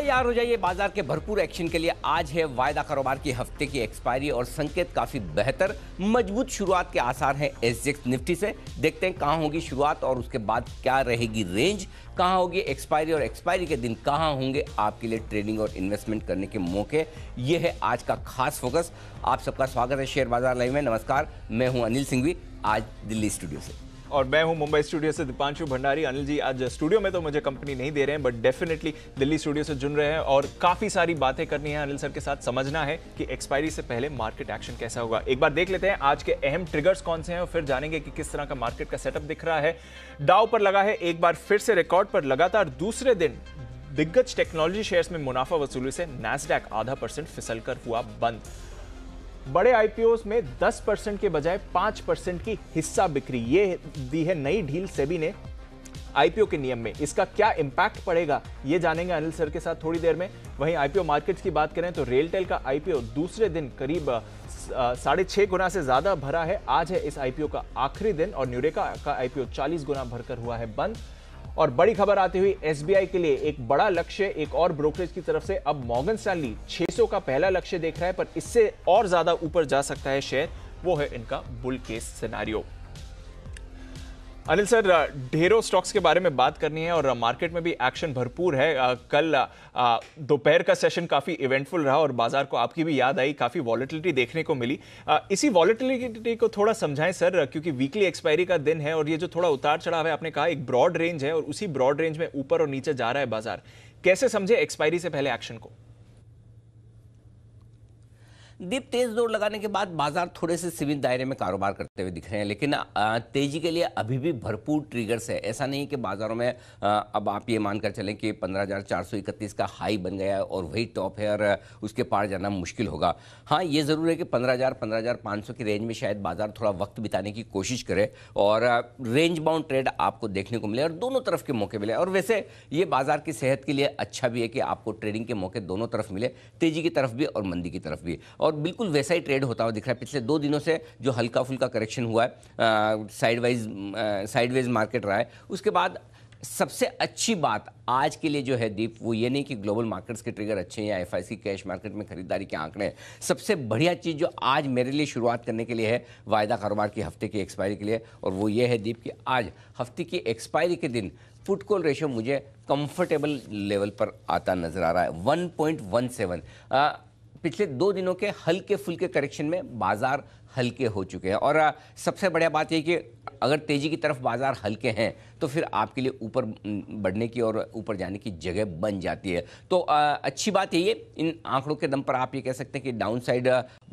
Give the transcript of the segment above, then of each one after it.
तैयार हो जाइए बाजार के भरपूर एक्शन के लिए आज है वायदा कारोबार की हफ्ते की एक्सपायरी और संकेत काफी बेहतर मजबूत शुरुआत के आसार हैं एस निफ्टी से देखते हैं कहाँ होगी शुरुआत और उसके बाद क्या रहेगी रेंज कहाँ होगी एक्सपायरी और एक्सपायरी के दिन कहाँ होंगे आपके लिए ट्रेडिंग और इन्वेस्टमेंट करने के मौके ये है आज का खास फोकस आप सबका स्वागत है शेयर बाजार लाइव में नमस्कार मैं हूँ अनिल सिंघवी आज दिल्ली स्टूडियो से और मैं हूं मुंबई स्टूडियो से दीपांशु भंडारी अनिल जी आज स्टूडियो में तो मुझे कंपनी नहीं दे रहे हैं बट डेफिनेटली दिल्ली स्टूडियो से जुड़ रहे हैं और काफ़ी सारी बातें करनी है अनिल सर के साथ समझना है कि एक्सपायरी से पहले मार्केट एक्शन कैसा होगा एक बार देख लेते हैं आज के अहम ट्रिगर्स कौन से हैं और फिर जानेंगे कि किस तरह का मार्केट का सेटअप दिख रहा है डाव पर लगा है एक बार फिर से रिकॉर्ड पर लगातार दूसरे दिन दिग्गज टेक्नोलॉजी शेयर्स में मुनाफा वसूली से नैसडैक आधा परसेंट फिसल कर हुआ बंद बड़े आईपीओ में 10 परसेंट के बजाय 5 परसेंट की हिस्सा बिक्री ये दी है नई ढील सेबी ने आईपीओ के नियम में इसका क्या इंपैक्ट पड़ेगा ये जानेंगे अनिल सर के साथ थोड़ी देर में वहीं आईपीओ मार्केट्स की बात करें तो रेलटेल का आईपीओ दूसरे दिन करीब साढ़े छः गुना से ज़्यादा भरा है आज है इस आईपीओ का आखिरी दिन और न्यूरेका का आईपीओ 40 गुना भरकर हुआ है बंद और बड़ी खबर आती हुई एसबीआई के लिए एक बड़ा लक्ष्य एक और ब्रोकरेज की तरफ से अब मॉर्गन स्टैनली 600 का पहला लक्ष्य देख रहा है पर इससे और ज्यादा ऊपर जा सकता है शेयर वो है इनका bull case scenario Anil sir ढेरों स्टॉक्स के बारे में बात करनी है और मार्केट में भी एक्शन भरपूर है कल दोपहर का सेशन काफ़ी इवेंटफुल रहा और बाजार को आपकी भी याद आई काफ़ी वॉलिटिलिटी देखने को मिली इसी वॉलिटिलिटी को थोड़ा समझाएं सर क्योंकि वीकली एक्सपायरी का दिन है और ये जो थोड़ा उतार चढ़ाव है आपने कहा एक ब्रॉड रेंज है और उसी ब्रॉड रेंज में ऊपर और नीचे जा रहा है बाजार कैसे समझे एक्सपायरी से पहले एक्शन को दीप तेज दौड़ लगाने के बाद बाजार थोड़े से सीमित दायरे में कारोबार करते हुए दिख रहे हैं लेकिन तेजी के लिए अभी भी भरपूर ट्रिगर्स है ऐसा नहीं कि बाजारों में अब आप ये मानकर चलें कि पंद्रह का हाई बन गया है और वही टॉप है और उसके पार जाना मुश्किल होगा हाँ ये ज़रूर है कि पंद्रह हजार की रेंज में शायद बाजार थोड़ा वक्त बिताने की कोशिश करे और रेंज बाउंड ट्रेड आपको देखने को मिले और दोनों तरफ के मौके मिले और वैसे ये बाजार की सेहत के लिए अच्छा भी है कि आपको ट्रेडिंग के मौके दोनों तरफ मिले तेजी की तरफ भी और मंदी की तरफ भी और और बिल्कुल वैसा ही ट्रेड होता हुआ दिख रहा है पिछले दो दिनों से जो हल्का फुल्का करेक्शन हुआ है साइडवाइज साइडवाइज मार्केट रहा है उसके बाद सबसे अच्छी बात आज के लिए जो है दीप वो ये नहीं कि ग्लोबल मार्केट्स के ट्रिगर अच्छे हैं या एफ कैश मार्केट में खरीदारी के आंकड़े हैं सबसे बढ़िया चीज़ जो आज मेरे लिए शुरुआत करने के लिए है वायदा कारोबार की हफ्ते की एक्सपायरी के लिए और वो ये है दीप कि आज हफ्ते की एक्सपायरी के दिन फुट कॉल रेशो मुझे कंफर्टेबल लेवल पर आता नज़र आ रहा है 1.17 पिछले दो दिनों के हल्के फुल्के करेक्शन में बाजार हल्के हो चुके हैं और सबसे बढ़िया बात यह कि अगर तेज़ी की तरफ बाजार हल्के हैं तो फिर आपके लिए ऊपर बढ़ने की और ऊपर जाने की जगह बन जाती है तो अच्छी बात यही है इन आंकड़ों के दम पर आप ये कह सकते हैं कि डाउन साइड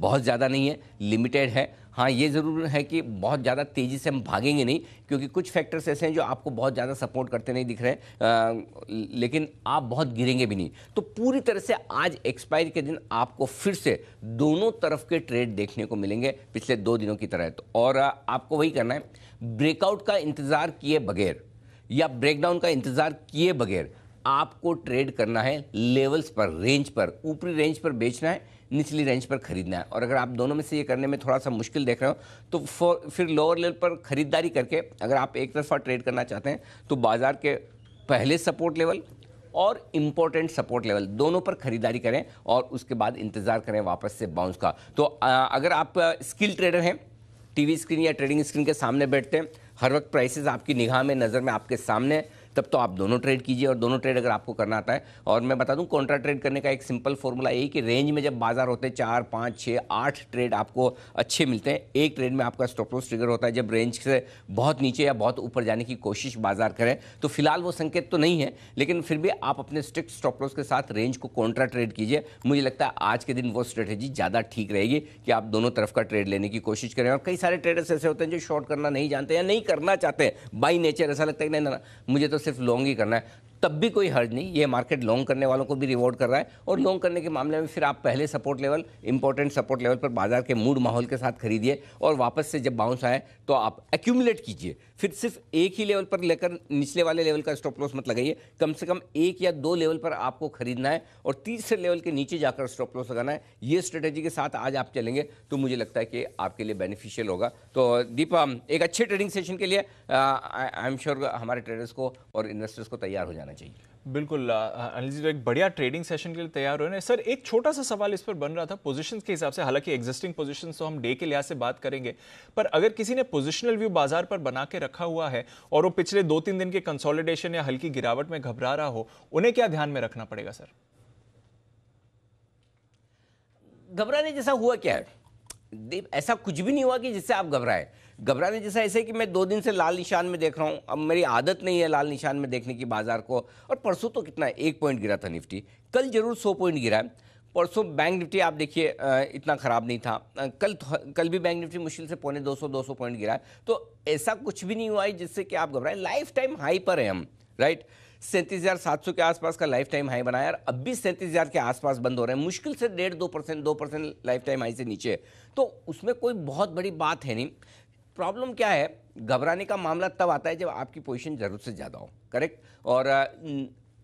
बहुत ज़्यादा नहीं है लिमिटेड है हाँ ये ज़रूर है कि बहुत ज़्यादा तेज़ी से हम भागेंगे नहीं क्योंकि कुछ फैक्टर्स ऐसे हैं जो आपको बहुत ज़्यादा सपोर्ट करते नहीं दिख रहे हैं लेकिन आप बहुत गिरेंगे भी नहीं तो पूरी तरह से आज एक्सपायरी के दिन आपको फिर से दोनों तरफ के ट्रेड देखने को मिलेंगे पिछले दो दिनों की तरह तो और आपको वही करना है ब्रेकआउट का इंतज़ार किए बगैर या ब्रेकडाउन का इंतज़ार किए बगैर आपको ट्रेड करना है लेवल्स पर रेंज पर ऊपरी रेंज पर बेचना है निचली रेंज पर खरीदना है और अगर आप दोनों में से ये करने में थोड़ा सा मुश्किल देख रहे हो तो फिर लोअर लेवल पर खरीदारी करके अगर आप एक तरफा ट्रेड करना चाहते हैं तो बाज़ार के पहले सपोर्ट लेवल और इम्पोर्टेंट सपोर्ट लेवल दोनों पर खरीदारी करें और उसके बाद इंतज़ार करें वापस से बाउंस का तो अगर आप स्किल ट्रेडर हैं टीवी स्क्रीन या ट्रेडिंग स्क्रीन के सामने बैठते हैं हर वक्त प्राइसेस आपकी निगाह में नज़र में आपके सामने तब तो आप दोनों ट्रेड कीजिए और दोनों ट्रेड अगर आपको करना आता है और मैं बता दूं कॉन्ट्रा ट्रेड करने का एक सिंपल फॉर्मूला यही कि रेंज में जब बाजार होते हैं चार पाँच छः आठ ट्रेड आपको अच्छे मिलते हैं एक ट्रेड में आपका स्टॉप लॉस ट्रिगर होता है जब रेंज से बहुत नीचे या बहुत ऊपर जाने की कोशिश बाजार करें तो फिलहाल वो संकेत तो नहीं है लेकिन फिर भी आप अपने स्ट्रिक्ट स्टॉप लॉस के साथ रेंज को कॉन्ट्रा ट्रेड कीजिए मुझे लगता है आज के दिन वो स्ट्रेटेजी ज़्यादा ठीक रहेगी कि आप दोनों तरफ का ट्रेड लेने की कोशिश करें और कई सारे ट्रेडर्स ऐसे होते हैं जो शॉर्ट करना नहीं जानते या नहीं करना चाहते बाई नेचर ऐसा लगता है कि नहीं ना मुझे तो सिर्फ लॉन्ग ही करना है तब भी कोई हर्ज नहीं ये मार्केट लॉन्ग करने वालों को भी रिवॉर्ड कर रहा है और लॉन्ग करने के मामले में फिर आप पहले support level important support level पर बाजार के मूड माहौल के साथ खरीदिए और वापस से जब बाउंस आए तो आप एक्यूमुलेट कीजिए फिर सिर्फ एक ही लेवल पर लेकर निचले वाले लेवल का स्टॉप लॉस मत लगाइए कम से कम एक या दो लेवल पर आपको खरीदना है और तीसरे लेवल के नीचे जाकर स्टॉप लॉस लगाना है ये स्ट्रेटेजी के साथ आज आप चलेंगे तो मुझे लगता है कि आपके लिए बेनिफिशियल होगा तो दीपा एक अच्छे ट्रेडिंग सेशन के लिए आई एम श्योर हमारे ट्रेडर्स को और इन्वेस्टर्स को तैयार हो जाना जाना चाहिए बिल्कुल अनिल जी तो एक बढ़िया ट्रेडिंग सेशन के लिए तैयार हो रहे हैं सर एक छोटा सा सवाल इस पर बन रहा था पोजीशंस के हिसाब से हालांकि एग्जिस्टिंग पोजीशंस तो हम डे के लिहाज से बात करेंगे पर अगर किसी ने पोजिशनल व्यू बाजार पर बना के रखा हुआ है और वो पिछले दो तीन दिन के कंसोलिडेशन या हल्की गिरावट में घबरा रहा हो उन्हें क्या ध्यान में रखना पड़ेगा सर घबराने जैसा हुआ क्या है ऐसा कुछ भी नहीं हुआ कि जिससे आप घबराएं घबराने जैसा ऐसे कि मैं दो दिन से लाल निशान में देख रहा हूँ अब मेरी आदत नहीं है लाल निशान में देखने की बाजार को और परसों तो कितना एक पॉइंट गिरा था निफ्टी कल जरूर सौ पॉइंट गिरा है परसों बैंक निफ्टी आप देखिए इतना ख़राब नहीं था कल कल भी बैंक निफ्टी मुश्किल से पौने 200 200 पॉइंट गिरा है तो ऐसा कुछ भी नहीं हुआ है जिससे कि आप घबराएं लाइफ टाइम हाई पर है हम राइट सैंतीस हज़ार सात सौ के आसपास का लाइफ टाइम हाई बनाया और अब भी सैंतीस हज़ार के आसपास बंद हो रहे हैं मुश्किल से डेढ़ दो परसेंट दो परसेंट लाइफ टाइम हाई से नीचे तो उसमें कोई बहुत बड़ी बात है नहीं प्रॉब्लम क्या है घबराने का मामला तब आता है जब आपकी पोजीशन ज़रूरत से ज़्यादा हो करेक्ट और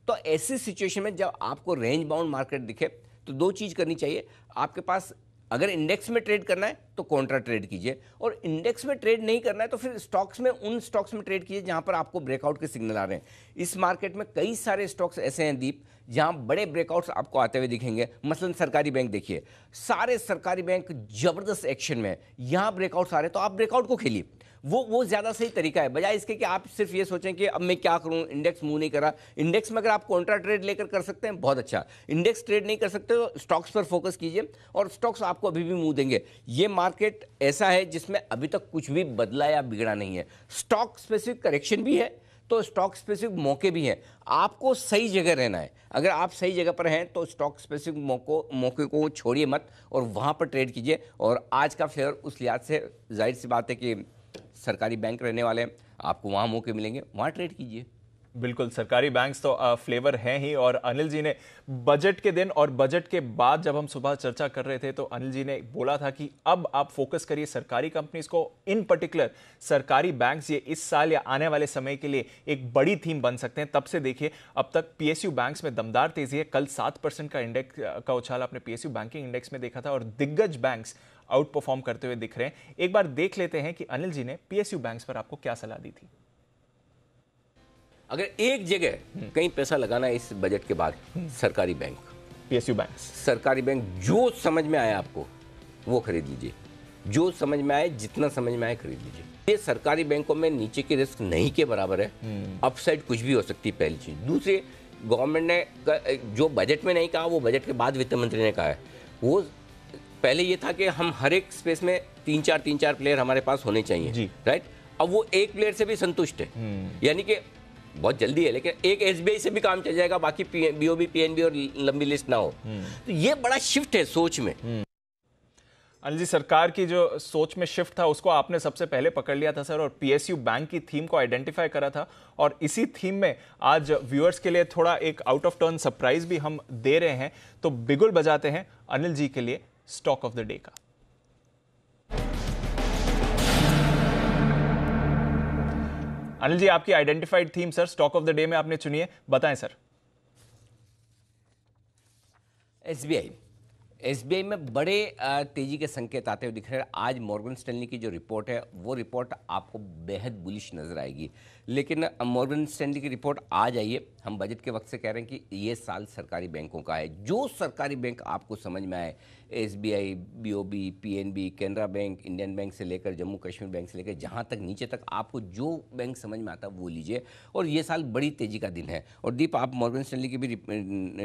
तो ऐसी सिचुएशन में जब आपको रेंज बाउंड मार्केट दिखे तो दो चीज़ करनी चाहिए आपके पास अगर इंडेक्स में ट्रेड करना है तो कॉन्ट्रा ट्रेड कीजिए और इंडेक्स में ट्रेड नहीं करना है तो फिर स्टॉक्स में उन स्टॉक्स में ट्रेड कीजिए जहां पर आपको ब्रेकआउट के सिग्नल आ रहे हैं इस मार्केट में कई सारे स्टॉक्स ऐसे हैं दीप जहां बड़े ब्रेकआउट्स आपको आते हुए दिखेंगे मसलन सरकारी बैंक देखिए सारे सरकारी बैंक जबरदस्त एक्शन में यहां ब्रेकआउट्स आ रहे हैं तो आप ब्रेकआउट को खेलिए वो वो ज़्यादा सही तरीका है बजाय इसके कि आप सिर्फ ये सोचें कि अब मैं क्या करूं इंडेक्स मूव नहीं करा इंडेक्स में अगर आप कॉन्ट्रा ट्रेड लेकर कर सकते हैं बहुत अच्छा इंडेक्स ट्रेड नहीं कर सकते तो स्टॉक्स पर फोकस कीजिए और स्टॉक्स आपको अभी भी मूव देंगे ये मार्केट ऐसा है जिसमें अभी तक कुछ भी बदला या बिगड़ा नहीं है स्टॉक स्पेसिफिक करेक्शन भी है तो स्टॉक स्पेसिफिक मौके भी हैं आपको सही जगह रहना है अगर आप सही जगह पर हैं तो स्टॉक स्पेसिफिक मौको मौके को छोड़िए मत और वहाँ पर ट्रेड कीजिए और आज का फेयर उस लिहाज से जाहिर सी बात है कि सरकारी बैंक रहने वाले हैं आपको वहाँ मौके मिलेंगे वहाँ ट्रेड कीजिए बिल्कुल सरकारी बैंक्स तो फ्लेवर हैं ही और अनिल जी ने बजट के दिन और बजट के बाद जब हम सुबह चर्चा कर रहे थे तो अनिल जी ने बोला था कि अब आप फोकस करिए सरकारी कंपनीज को इन पर्टिकुलर सरकारी बैंक्स ये इस साल या आने वाले समय के लिए एक बड़ी थीम बन सकते हैं तब से देखिए अब तक पीएसयू बैंक्स में दमदार तेजी है कल सात परसेंट का इंडेक्स का उछाल आपने पीएसयू बैंकिंग इंडेक्स में देखा था और दिग्गज बैंक्स आउट परफॉर्म करते हुए दिख रहे हैं एक बार देख लेते हैं कि अनिल जी ने पीएसयू बैंक्स पर आपको क्या सलाह दी थी अगर एक जगह हम्म। कहीं पैसा लगाना है इस बजट के बाद हम्म। सरकारी बैंक पीएसयू बैंक सरकारी बैंक जो समझ में आए आपको वो खरीद लीजिए जो समझ में आए जितना समझ में आए खरीद लीजिए ये सरकारी बैंकों में नीचे की रिस्क नहीं के बराबर है अपसाइड हम्म। कुछ भी हो सकती है पहली चीज दूसरी गवर्नमेंट ने जो बजट में नहीं कहा वो बजट के बाद वित्त मंत्री ने कहा है वो पहले ये था कि हम हर एक स्पेस में तीन चार तीन चार प्लेयर हमारे पास होने चाहिए राइट अब वो एक प्लेयर से भी संतुष्ट है यानी कि बहुत जल्दी है लेकिन एक एस से भी काम चल जाएगा बाकी बीओबी ओ पी एन और लंबी लिस्ट ना हो हम्म। तो ये बड़ा शिफ्ट है सोच में हम्म। अनिल जी सरकार की जो सोच में शिफ्ट था उसको आपने सबसे पहले पकड़ लिया था सर और पीएसयू बैंक की थीम को आइडेंटिफाई करा था और इसी थीम में आज व्यूअर्स के लिए थोड़ा एक आउट ऑफ टर्न सरप्राइज भी हम दे रहे हैं तो बिगुल बजाते हैं अनिल जी के लिए स्टॉक ऑफ द डे का अनिल जी आपकी identified theme sir stock of the day में आपने चुनी है बताएं सर एसबीआई एसबीआई में बड़े तेजी के संकेत आते हुए दिख रहे हैं आज मॉर्गन स्टेनली की जो रिपोर्ट है वो रिपोर्ट आपको बेहद बुलिश नजर आएगी लेकिन मॉर्गन स्टैंडली की रिपोर्ट आ जाइए हम बजट के वक्त से कह रहे हैं कि ये साल सरकारी बैंकों का है जो सरकारी बैंक आपको समझ में आए S B I B O B P N B Canara bank Indian bank से लेकर जम्मू कश्मीर बैंक से लेकर जहाँ तक नीचे तक आपको जो बैंक समझ में आता है वो लीजिए और ये साल बड़ी तेज़ी का दिन है और दीप आप मॉर्गन स्टैंडली की भी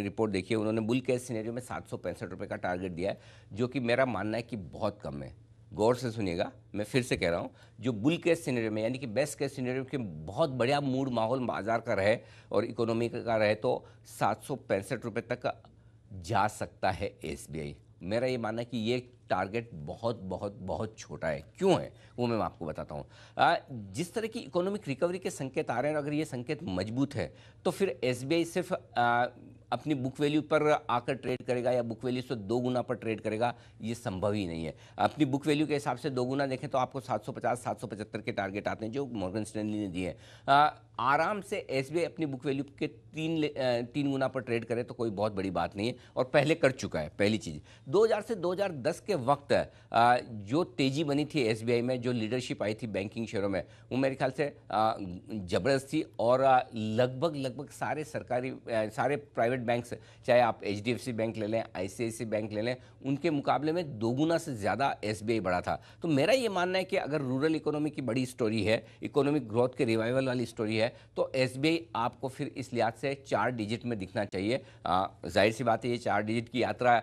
रिपोर्ट देखिए उन्होंने बुल कैश सीनेरियो में सात सौ पैंसठ रुपये का टारगेट दिया है जो कि मेरा मानना है कि बहुत कम है गौर से सुनिएगा मैं फिर से कह रहा हूँ जो बुल के सिनेरियो में यानी कि बेस्ट के सिनेरियो के बहुत बढ़िया मूड माहौल बाजार का रहे और इकोनॉमी का रहे तो सात सौ पैंसठ रुपये तक जा सकता है आई मेरा ये मानना है कि ये टारगेट बहुत बहुत बहुत छोटा है क्यों है वो मैं आपको बताता हूँ जिस तरह की इकोनॉमिक रिकवरी के संकेत आ रहे हैं अगर ये संकेत मजबूत है तो फिर एस सिर्फ अपनी बुक वैल्यू पर आकर ट्रेड करेगा या बुक वैल्यू से दो गुना पर ट्रेड करेगा ये संभव ही नहीं है अपनी बुक वैल्यू के हिसाब से दो गुना देखें तो आपको 750 775 के टारगेट आते हैं जो मॉर्गन स्टैनली ने दिए आराम से एस अपनी बुक वैल्यू के तीन तीन गुना पर ट्रेड करे तो कोई बहुत बड़ी बात नहीं है और पहले कर चुका है पहली चीज़ 2000 से 2010 के वक्त जो तेज़ी बनी थी एस में जो लीडरशिप आई थी बैंकिंग शेयरों में वो मेरे ख्याल से ज़बरदस्त थी और लगभग लगभग सारे सरकारी सारे प्राइवेट प्राइवेट बैंक से चाहे आप एच बैंक ले लें आई बैंक ले लें उनके मुकाबले में दोगुना से ज़्यादा एस बढ़ा था तो मेरा ये मानना है कि अगर रूरल इकोनॉमी की बड़ी स्टोरी है इकोनॉमिक ग्रोथ के रिवाइवल वाली स्टोरी है तो एस आपको फिर इस लिहाज से चार डिजिट में दिखना चाहिए जाहिर सी बात है ये चार डिजिट की यात्रा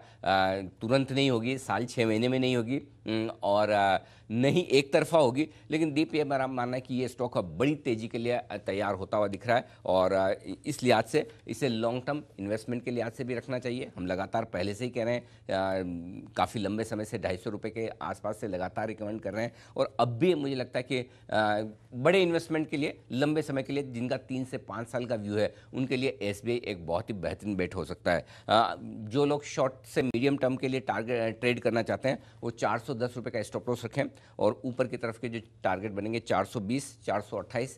तुरंत नहीं होगी साल छः महीने में नहीं होगी हम्म, और नहीं एक तरफा होगी लेकिन दीप ये मेरा मानना है कि ये स्टॉक अब बड़ी तेजी के लिए तैयार होता हुआ दिख रहा है और इस लिहाज से इसे लॉन्ग टर्म इन्वेस्टमेंट के लिहाज से भी रखना चाहिए हम लगातार पहले से ही कह रहे हैं काफ़ी लंबे समय से ढाई सौ रुपये के आसपास से लगातार रिकमेंड कर रहे हैं और अब भी मुझे लगता है कि बड़े इन्वेस्टमेंट के लिए लंबे समय के लिए जिनका तीन से पाँच साल का व्यू है उनके लिए एस एक बहुत ही बेहतरीन बेट हो सकता है जो लोग शॉर्ट से मीडियम टर्म के लिए टारगेट ट्रेड करना चाहते हैं वो चार सौ 110 रुपए का स्टॉप लॉस रखें और ऊपर की तरफ के जो टारगेट बनेंगे 420, 428,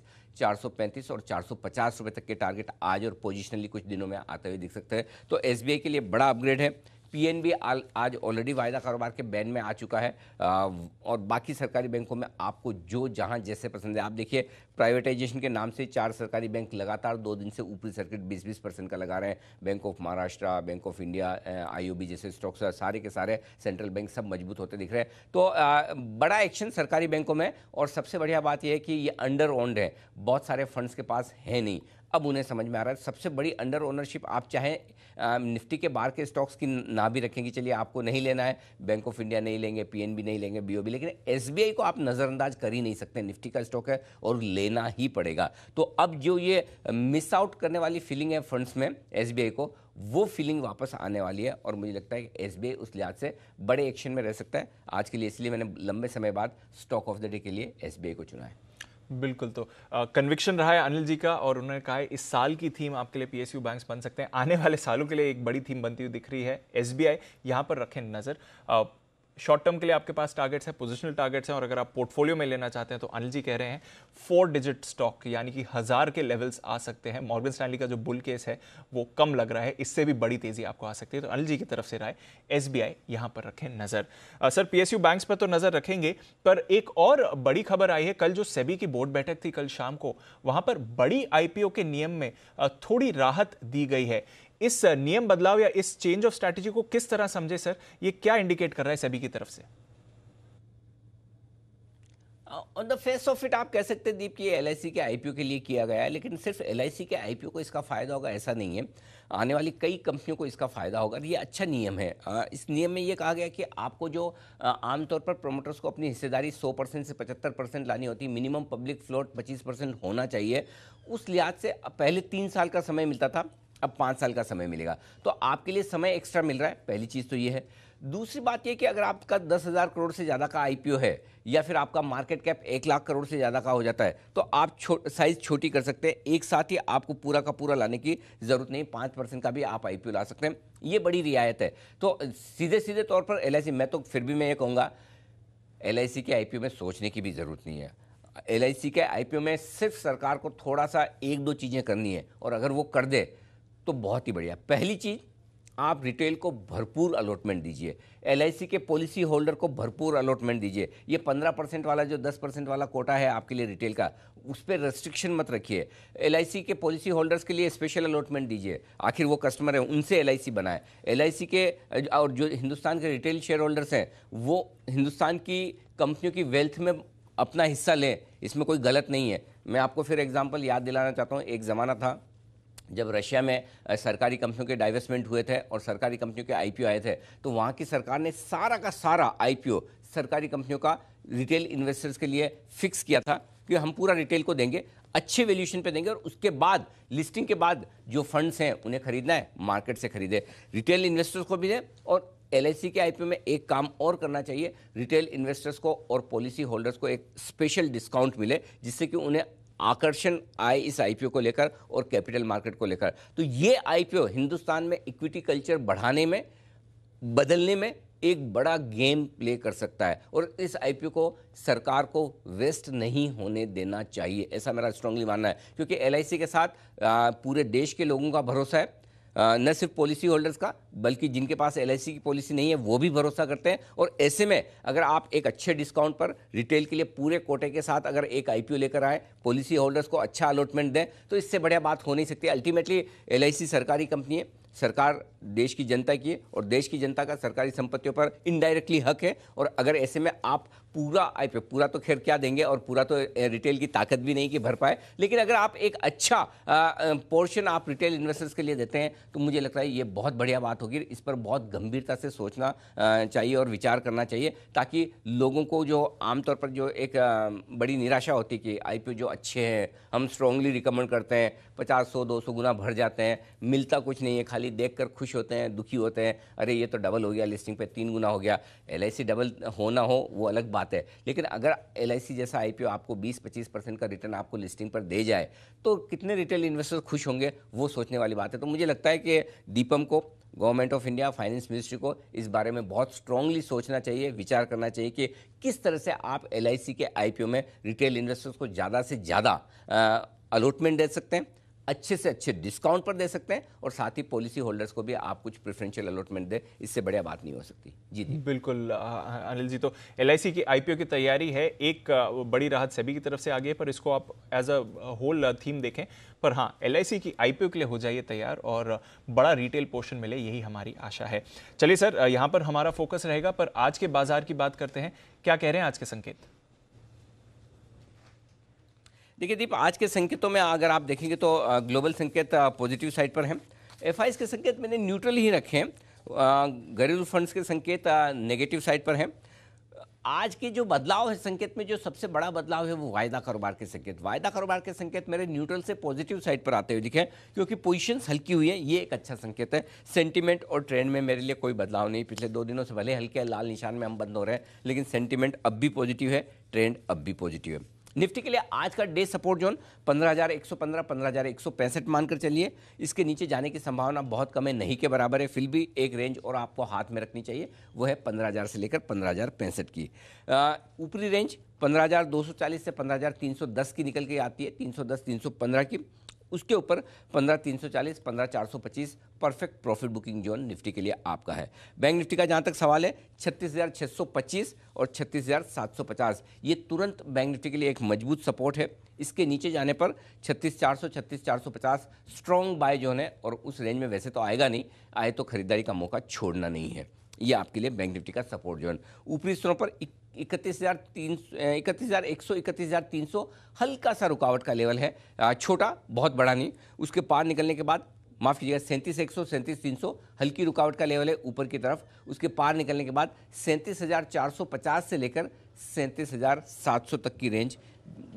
435 और 450 रुपए तक के टारगेट आज और पोजिशनली कुछ दिनों में आते हुए दिख सकते हैं तो एस के लिए बड़ा अपग्रेड है पीएनबी आज ऑलरेडी वायदा कारोबार के बैन में आ चुका है और बाकी सरकारी बैंकों में आपको जो जहां जैसे पसंद है आप देखिए प्राइवेटाइजेशन के नाम से चार सरकारी बैंक लगातार दो दिन से ऊपरी सर्किट 20-20 परसेंट का लगा रहे हैं bank of Maharashtra bank of India IOB जैसे स्टॉक्स सारे के सारे सेंट्रल बैंक सब मजबूत होते दिख रहे हैं तो आ, बड़ा एक्शन सरकारी बैंकों में और सबसे बढ़िया बात यह है कि ये अंडर ओन्ड है बहुत सारे फंड्स के पास है नहीं अब उन्हें समझ में आ रहा है सबसे बड़ी अंडर ओनरशिप आप चाहें निफ्टी के बाहर के स्टॉक्स की ना भी रखेंगे चलिए आपको नहीं लेना है बैंक ऑफ इंडिया नहीं लेंगे पीएनबी नहीं लेंगे बीओबी लेकिन एसबीआई को आप नज़रअंदाज कर ही नहीं सकते निफ्टी का स्टॉक है और लेना ही पड़ेगा तो अब जो ये मिस आउट करने वाली फीलिंग है फंड्स में एस को वो फीलिंग वापस आने वाली है और मुझे लगता है कि एस उस लिहाज से बड़े एक्शन में रह सकता है आज के लिए इसलिए मैंने लंबे समय बाद स्टॉक ऑफ द डे के लिए एस को चुना है बिल्कुल तो कन्विक्शन रहा है अनिल जी का और उन्होंने कहा है इस साल की थीम आपके लिए पीएसयू बैंक्स बन सकते हैं आने वाले सालों के लिए एक बड़ी थीम बनती हुई दिख रही है एसबीआई यहाँ पर रखें नज़र शॉर्ट टर्म के लिए आपके पास टारगेट्स हैं पोजिशनल टारगेट्स हैं और अगर आप पोर्टफोलियो में लेना चाहते हैं तो अनिल जी कह रहे हैं फोर डिजिट स्टॉक यानी कि हज़ार के लेवल्स आ सकते हैं मॉर्गन स्टैंडली का जो बुल केस है वो कम लग रहा है इससे भी बड़ी तेज़ी आपको आ सकती है तो अनिल जी की तरफ से राय एस बी यहाँ पर रखें नज़र सर पी बैंक्स पर तो नज़र रखेंगे पर एक और बड़ी खबर आई है कल जो सेबी की बोर्ड बैठक थी कल शाम को वहाँ पर बड़ी आई के नियम में थोड़ी राहत दी गई है इस नियम बदलाव या इस चेंज ऑफ स्ट्रैटेजी को किस तरह समझे सर ये क्या इंडिकेट कर रहा है सभी की तरफ से on the face of it आप कह सकते हैं दीप कि एल के आईपीओ के लिए किया गया है लेकिन सिर्फ एल के आईपीओ को इसका फ़ायदा होगा ऐसा नहीं है आने वाली कई कंपनियों को इसका फ़ायदा होगा ये अच्छा नियम है इस नियम में ये कहा गया कि आपको जो आमतौर पर प्रमोटर्स को अपनी हिस्सेदारी 100 परसेंट से 75 परसेंट लानी होती मिनिमम पब्लिक फ्लोट 25 परसेंट होना चाहिए उस लिहाज से पहले तीन साल का समय मिलता था अब पाँच साल का समय मिलेगा तो आपके लिए समय एक्स्ट्रा मिल रहा है पहली चीज़ तो ये है दूसरी बात यह कि अगर आपका दस हज़ार करोड़ से ज़्यादा का आई है या फिर आपका मार्केट कैप एक लाख करोड़ से ज़्यादा का हो जाता है तो आप छो, साइज़ छोटी कर सकते हैं एक साथ ही आपको पूरा का पूरा लाने की ज़रूरत नहीं पाँच परसेंट का भी आप आई ला सकते हैं ये बड़ी रियायत है तो सीधे सीधे तौर पर एल मैं तो फिर भी मैं ये कहूँगा एल के आई में सोचने की भी ज़रूरत नहीं है एल के आई में सिर्फ सरकार को थोड़ा सा एक दो चीज़ें करनी है और अगर वो कर दे तो बहुत ही बढ़िया पहली चीज़ आप रिटेल को भरपूर अलॉटमेंट दीजिए एल के पॉलिसी होल्डर को भरपूर अलॉटमेंट दीजिए ये पंद्रह परसेंट वाला जो दस परसेंट वाला कोटा है आपके लिए रिटेल का उस पर रेस्ट्रिक्शन मत रखिए एल के पॉलिसी होल्डर्स के लिए स्पेशल अलॉटमेंट दीजिए आखिर वो कस्टमर हैं उनसे एल आई बनाए एल के और जो हिंदुस्तान के रिटेल शेयर होल्डर्स हैं वो हिंदुस्तान की कंपनियों की वेल्थ में अपना हिस्सा लें इसमें कोई गलत नहीं है मैं आपको फिर एग्जाम्पल याद दिलाना चाहता हूँ एक ज़माना था जब रशिया में सरकारी कंपनियों के डाइवेस्टमेंट हुए थे और सरकारी कंपनियों के आईपीओ आए थे तो वहाँ की सरकार ने सारा का सारा आईपीओ सरकारी कंपनियों का रिटेल इन्वेस्टर्स के लिए फिक्स किया था कि हम पूरा रिटेल को देंगे अच्छे वैल्यूशन पे देंगे और उसके बाद लिस्टिंग के बाद जो फंड्स हैं उन्हें खरीदना है मार्केट से खरीदे रिटेल इन्वेस्टर्स को भी दें और एल के आई में एक काम और करना चाहिए रिटेल इन्वेस्टर्स को और पॉलिसी होल्डर्स को एक स्पेशल डिस्काउंट मिले जिससे कि उन्हें आकर्षण आए इस आईपीओ को लेकर और कैपिटल मार्केट को लेकर तो ये आईपीओ हिंदुस्तान में इक्विटी कल्चर बढ़ाने में बदलने में एक बड़ा गेम प्ले कर सकता है और इस आईपीओ को सरकार को वेस्ट नहीं होने देना चाहिए ऐसा मेरा स्ट्रांगली मानना है क्योंकि एल के साथ पूरे देश के लोगों का भरोसा है न सिर्फ पॉलिसी होल्डर्स का बल्कि जिनके पास एल की पॉलिसी नहीं है वो भी भरोसा करते हैं और ऐसे में अगर आप एक अच्छे डिस्काउंट पर रिटेल के लिए पूरे कोटे के साथ अगर एक आई लेकर आए पॉलिसी होल्डर्स को अच्छा अलॉटमेंट दें तो इससे बढ़िया बात हो नहीं सकती अल्टीमेटली एल सरकारी कंपनी है सरकार देश की जनता की है और देश की जनता का सरकारी संपत्तियों पर इनडायरेक्टली हक है और अगर ऐसे में आप पूरा आई आईपीओ पूरा तो खैर क्या देंगे और पूरा तो रिटेल की ताकत भी नहीं कि भर पाए लेकिन अगर आप एक अच्छा पोर्शन आप रिटेल इन्वेस्टर्स के लिए देते हैं तो मुझे लगता है ये बहुत बढ़िया बात होगी इस पर बहुत गंभीरता से सोचना चाहिए और विचार करना चाहिए ताकि लोगों को जो आमतौर पर जो एक बड़ी निराशा होती है कि आई जो अच्छे हैं हम स्ट्रांगली रिकमेंड करते हैं पचास सौ दो सौ गुना भर जाते हैं मिलता कुछ नहीं है खाली देख कर खुश होते हैं दुखी होते हैं अरे ये तो डबल हो गया लिस्टिंग पर तीन गुना हो गया एल डबल होना हो वो अलग बात बात है लेकिन अगर एल जैसा आई आपको 20-25 परसेंट का रिटर्न आपको लिस्टिंग पर दे जाए तो कितने रिटेल इन्वेस्टर खुश होंगे वो सोचने वाली बात है तो मुझे लगता है कि दीपम को government of India finance ministry को इस बारे में बहुत स्ट्रांगली सोचना चाहिए विचार करना चाहिए कि किस तरह से आप एल के आई में रिटेल इन्वेस्टर्स को ज़्यादा से ज़्यादा अलॉटमेंट दे सकते हैं अच्छे से अच्छे डिस्काउंट पर दे सकते हैं और साथ ही पॉलिसी होल्डर्स को भी आप कुछ प्रेफरेंशियल अलॉटमेंट दें इससे बढ़िया बात नहीं हो सकती जी जी बिल्कुल अनिल जी तो एल की आई की तैयारी है एक बड़ी राहत सभी की तरफ से आगे पर इसको आप एज अ होल थीम देखें पर हाँ एल की आई के लिए हो जाइए तैयार और बड़ा रिटेल पोर्शन मिले यही हमारी आशा है चलिए सर यहाँ पर हमारा फोकस रहेगा पर आज के बाजार की बात करते हैं क्या कह रहे हैं आज के संकेत देखिए दीप आज के संकेतों में अगर आप देखेंगे तो ग्लोबल संकेत पॉजिटिव साइड पर हैं एफ के संकेत मैंने न्यूट्रल ही रखे हैं घरेलू फंड्स के संकेत नेगेटिव साइड पर हैं आज के जो बदलाव है संकेत में जो सबसे बड़ा बदलाव है वो वायदा कारोबार के संकेत वायदा कारोबार के संकेत मेरे न्यूट्रल से पॉजिटिव साइड पर आते हुए दिखे क्योंकि पोजीशंस हल्की हुई है ये एक अच्छा संकेत है सेंटीमेंट और ट्रेंड में मेरे लिए कोई बदलाव नहीं पिछले दो दिनों से भले हल्के लाल निशान में हम बंद हो रहे हैं लेकिन सेंटीमेंट अब भी पॉजिटिव है ट्रेंड अब भी पॉजिटिव है निफ्टी के लिए आज का डे सपोर्ट जोन 15,115, 15,165 मानकर चलिए इसके नीचे जाने की संभावना बहुत कम है नहीं के बराबर है फिर भी एक रेंज और आपको हाथ में रखनी चाहिए वो है 15,000 से लेकर पंद्रह की ऊपरी रेंज 15,240 से 15,310 की निकल के आती है 310, 315 की उसके ऊपर पंद्रह तीन सौ चालीस पंद्रह चार सौ पच्चीस perfect profit booking zone Nifty के लिए आपका है बैंक निफ्टी का जहाँ तक सवाल है छत्तीस हज़ार सौ पच्चीस और छत्तीस हज़ार सात सौ पचास ये तुरंत बैंक निफ्टी के लिए एक मजबूत सपोर्ट है इसके नीचे जाने पर छत्तीस चार सौ छत्तीस चार सौ पचास स्ट्रॉन्ग बाय जोन है और उस रेंज में वैसे तो आएगा नहीं आए तो खरीदारी का मौका छोड़ना नहीं है ये आपके लिए बैंक निफ्टी का सपोर्ट जोन ऊपरी स्तरों पर इकतीस हज़ार तीन इकतीस हज़ार एक सौ इकतीस हज़ार तीन सौ हल्का सा रुकावट का लेवल है छोटा बहुत बड़ा नहीं उसके पार निकलने के बाद माफ़ कीजिएगा सैंतीस एक सौ सैंतीस तीन सौ हल्की रुकावट का लेवल है ऊपर की तरफ उसके पार निकलने के बाद सैंतीस हज़ार चार सौ पचास से लेकर सैंतीस हज़ार सात सौ तक की रेंज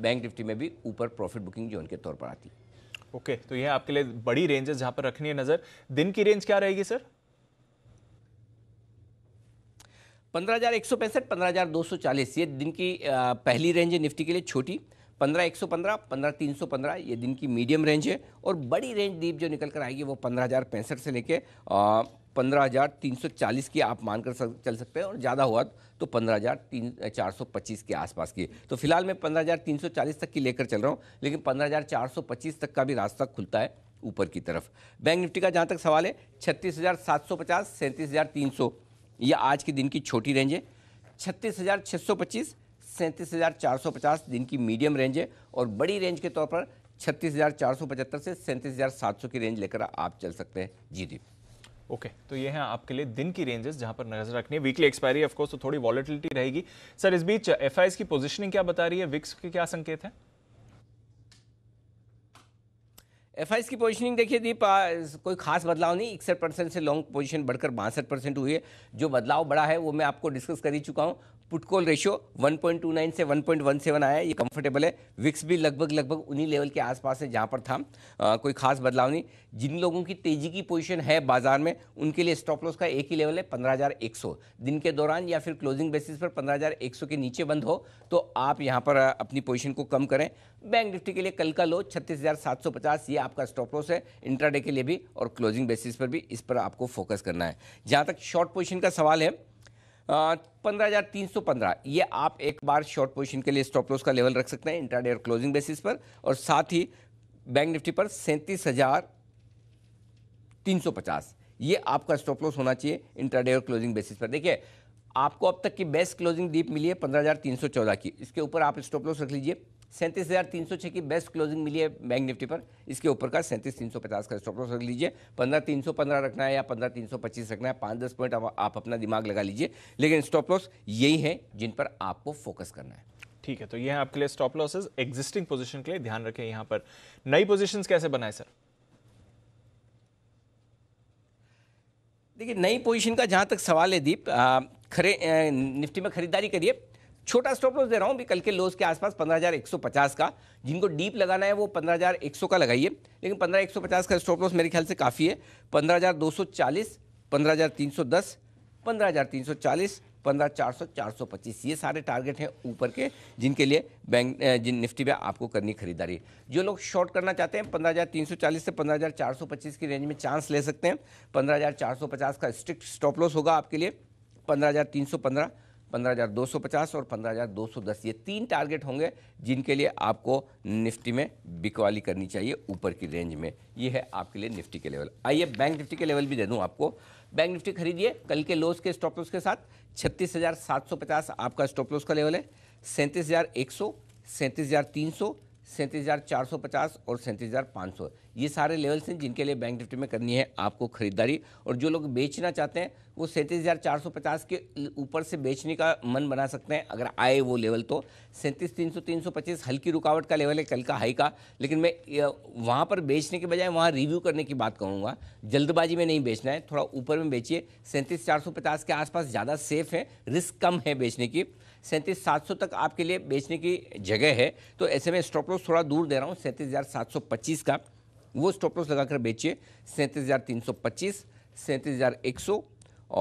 बैंक निफ्टी में भी ऊपर प्रॉफिट बुकिंग जोन के तौर पर आती है ओके okay, तो यह आपके लिए बड़ी रेंजेस जहाँ पर रखनी है नज़र दिन की रेंज क्या रहेगी सर पंद्रह हज़ार एक सौ पैंसठ पंद्रह हज़ार दो सौ चालीस ये दिन की पहली रेंज है निफ्टी के लिए छोटी पंद्रह एक सौ पंद्रह पंद्रह तीन सौ पंद्रह ये दिन की मीडियम रेंज है और बड़ी रेंज दीप जो निकल कर आएगी वो पंद्रह हज़ार पैंसठ से लेके पंद्रह हज़ार तीन सौ चालीस की आप मानकर कर चल सकते हैं और ज़्यादा हुआ तो पंद्रह हज़ार तीन चार सौ पच्चीस के आसपास की तो फिलहाल मैं पंद्रह हज़ार तीन सौ चालीस तक की लेकर चल रहा हूँ लेकिन पंद्रह हज़ार चार सौ पच्चीस तक का भी रास्ता खुलता है ऊपर की तरफ बैंक निफ्टी का जहाँ तक सवाल है छत्तीस हज़ार सात सौ पचास सैंतीस हज़ार तीन सौ ये आज के दिन की छोटी रेंज है छत्तीस हज़ार छः सौ पच्चीस सैंतीस हज़ार चार सौ पचास दिन की मीडियम रेंज है और बड़ी रेंज के तौर पर छत्तीस हज़ार चार सौ पचहत्तर से सैंतीस हज़ार सात सौ की रेंज लेकर आप चल सकते हैं जी दीप ओके okay, तो ये हैं आपके लिए दिन की रेंजेस जहां पर नजर रखनी है वीकली एक्सपायरी ऑफ कोर्स तो थोड़ी वॉलिटिलिटी रहेगी सर इस बीच एफ की पोजीशनिंग क्या बता रही है विक्स के क्या संकेत है एफ की पोजीशनिंग देखिए दीप कोई खास बदलाव नहीं इकसठ परसेंट से लॉन्ग पोजीशन बढ़कर बासठ परसेंट हुई है जो बदलाव बड़ा है वो मैं आपको डिस्कस कर ही चुका हूँ पुट कॉल रेशियो 1.29 से 1.17 आया है ये कंफर्टेबल है विक्स भी लगभग लगभग उन्हीं लेवल के आसपास है जहाँ पर था आ, कोई खास बदलाव नहीं जिन लोगों की तेजी की पोजीशन है बाजार में उनके लिए स्टॉप लॉस का एक ही लेवल है 15,100 दिन के दौरान या फिर क्लोजिंग बेसिस पर 15,100 के नीचे बंद हो तो आप यहाँ पर अपनी पोजिशन को कम करें बैंक निफ्टी के लिए कल का लो छत्तीस ये आपका स्टॉप लॉस है इंट्राडे के लिए भी और क्लोजिंग बेसिस पर भी इस पर आपको फोकस करना है जहाँ तक शॉर्ट पोजिशन का सवाल है पंद्रह हज़ार तीन सौ पंद्रह ये आप एक बार शॉर्ट पोजीशन के लिए स्टॉप लॉस का लेवल रख सकते हैं इंट्राडे और क्लोजिंग बेसिस पर और साथ ही बैंक निफ्टी पर सैंतीस हज़ार तीन सौ पचास ये आपका स्टॉप लॉस होना चाहिए इंट्राडे और क्लोजिंग बेसिस पर देखिए आपको अब तक की बेस्ट क्लोजिंग डीप मिली है पंद्रह हज़ार तीन सौ चौदह की इसके ऊपर आप स्टॉप लॉस रख लीजिए सैंतीस हज़ार तीन सौ छः की बेस्ट क्लोजिंग मिली है बैंक निफ्टी पर इसके ऊपर का सैंतीस तीन सौ पचास का स्टॉक लॉस रख लीजिए पंद्रह तीन सौ पंद्रह रखना है या पंद्रह तीन सौ पच्चीस रखना है पाँच दस पॉइंट आप अपना दिमाग लगा लीजिए लेकिन स्टॉप लॉस यही है जिन पर आपको फोकस करना है ठीक है तो है आपके लिए स्टॉप लॉसेज एग्जिस्टिंग पोजीशन के लिए ध्यान रखें यहाँ पर नई पोजीशंस कैसे बनाए सर देखिए नई पोजीशन का जहाँ तक सवाल है दीप खरे निफ्टी में खरीदारी करिए छोटा स्टॉप लॉस दे रहा हूँ भी कल के लोज के आसपास 15,150 का जिनको डीप लगाना है वो 15,100 का लगाइए लेकिन 15,150 का स्टॉप लॉस मेरे ख्याल से काफ़ी है 15,240, 15,310, 15,340, 15,400, 425 ये सारे टारगेट हैं ऊपर के जिनके लिए बैंक जिन निफ्टी में आपको करनी खरीदारी जो लोग शॉर्ट करना चाहते हैं चालीस से पच्चीस की रेंज में चांस ले सकते हैं पचास का स्ट्रिक्ट स्टॉप लॉस होगा आपके लिए पंद्रह 15,250 और 15,210 ये तीन टारगेट होंगे जिनके लिए आपको निफ्टी में बिकवाली करनी चाहिए ऊपर की रेंज में ये है आपके लिए निफ्टी के लेवल आइए बैंक निफ्टी के लेवल भी दे दूँ आपको बैंक निफ्टी खरीदिए कल के लोस के स्टॉप लॉस के साथ 36,750 आपका स्टॉप लॉस का लेवल है सैंतीस हज़ार एक सौ सैंतीस हज़ार तीन सौ सैंतीस हज़ार चार सौ पचास और सैंतीस हज़ार पाँच सौ ये सारे लेवल्स हैं जिनके लिए बैंक निफ्टी में करनी है आपको खरीदारी और जो लोग बेचना चाहते हैं वो सैंतीस हज़ार चार सौ पचास के ऊपर से बेचने का मन बना सकते हैं अगर आए वो लेवल तो सैंतीस तीन सौ तीन सौ पच्चीस हल्की रुकावट का लेवल है कल का हाई का लेकिन मैं वहाँ पर बेचने के बजाय वहाँ रिव्यू करने की बात कहूँगा जल्दबाजी में नहीं बेचना है थोड़ा ऊपर में बेचिए सैंतीस चार सौ पचास के आसपास ज़्यादा सेफ है रिस्क कम है बेचने की सैंतीस सात सौ तक आपके लिए बेचने की जगह है तो ऐसे में स्टॉप लॉस थोड़ा दूर दे रहा हूँ सैंतीस हज़ार सात सौ पच्चीस का वो स्टॉप लॉस लगाकर बेचिए सैंतीस हज़ार तीन सौ पच्चीस सैंतीस हज़ार एक सौ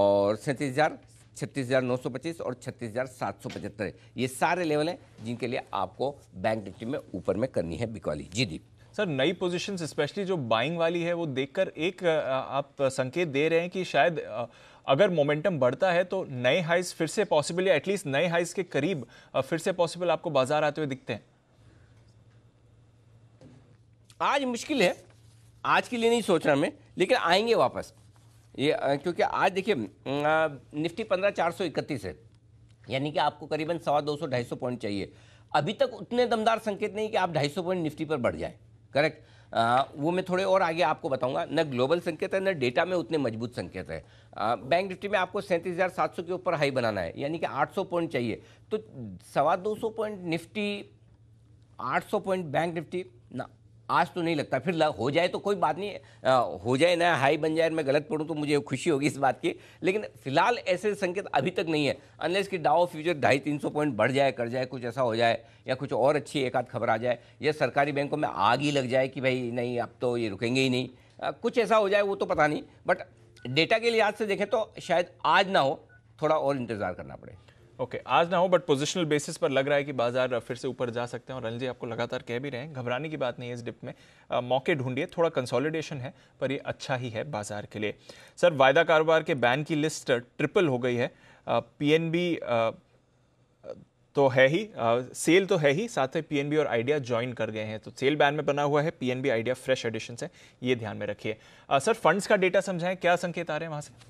और सैंतीस हज़ार छत्तीस हज़ार नौ सौ पच्चीस और छत्तीस हज़ार सात सौ पचहत्तर ये सारे लेवल हैं जिनके लिए आपको बैंक निफ्टी में ऊपर में करनी है बिकवाली जी दीप सर नई पोजीशंस स्पेशली जो बाइंग वाली है वो देखकर एक आप संकेत दे रहे हैं कि शायद अगर मोमेंटम बढ़ता है तो नए हाइस फिर से पॉसिबल या एटलीस्ट नए हाइस के करीब फिर से पॉसिबल आपको बाजार आते हुए दिखते हैं आज मुश्किल है आज के लिए नहीं सोच रहा मैं लेकिन आएंगे वापस ये क्योंकि आज देखिए निफ्टी पंद्रह चार सौ इकतीस है यानी कि आपको करीबन सवा दो सौ ढाई सौ पॉइंट चाहिए अभी तक उतने दमदार संकेत नहीं कि आप ढाई सौ पॉइंट निफ्टी पर बढ़ जाए करेक्ट आ, वो मैं थोड़े और आगे आपको बताऊंगा न ग्लोबल संकेत है न डेटा में उतने मजबूत संकेत है आ, बैंक निफ्टी में आपको सैंतीस हज़ार सात सौ के ऊपर हाई बनाना है यानी कि आठ सौ पॉइंट चाहिए तो सवा दो सौ पॉइंट निफ्टी आठ सौ पॉइंट बैंक निफ्टी ना आज तो नहीं लगता फिर हो जाए तो कोई बात नहीं आ, हो जाए ना हाई बन जाए मैं गलत पढ़ूँ तो मुझे खुशी होगी इस बात की लेकिन फिलहाल ऐसे संकेत अभी तक नहीं है अनलेस कि डाओ फ्यूचर ढाई तीन सौ पॉइंट बढ़ जाए कर जाए कुछ ऐसा हो जाए या कुछ और अच्छी एक आध खबर आ जाए या सरकारी बैंकों में आग ही लग जाए कि भाई नहीं अब तो ये रुकेंगे ही नहीं आ, कुछ ऐसा हो जाए वो तो पता नहीं बट डेटा के लिहाज से देखें तो शायद आज ना हो थोड़ा और इंतज़ार करना पड़े ओके okay, आज ना हो बट पोजिशनल बेसिस पर लग रहा है कि बाजार फिर से ऊपर जा सकते हैं और रणजी आपको लगातार कह भी रहे हैं घबराने की बात नहीं है इस डिप में आ, मौके ढूंढिए थोड़ा कंसोलिडेशन है पर ये अच्छा ही है बाजार के लिए सर वायदा कारोबार के बैन की लिस्ट ट्रिपल हो गई है पीएनबी तो है ही आ, सेल तो है ही साथ में पी और आइडिया ज्वाइन कर गए हैं तो सेल बैन में बना हुआ है पी आइडिया फ्रेश एडिशन है ये ध्यान में रखिए सर फंड्स का डेटा समझाएं क्या संकेत आ रहे हैं वहाँ से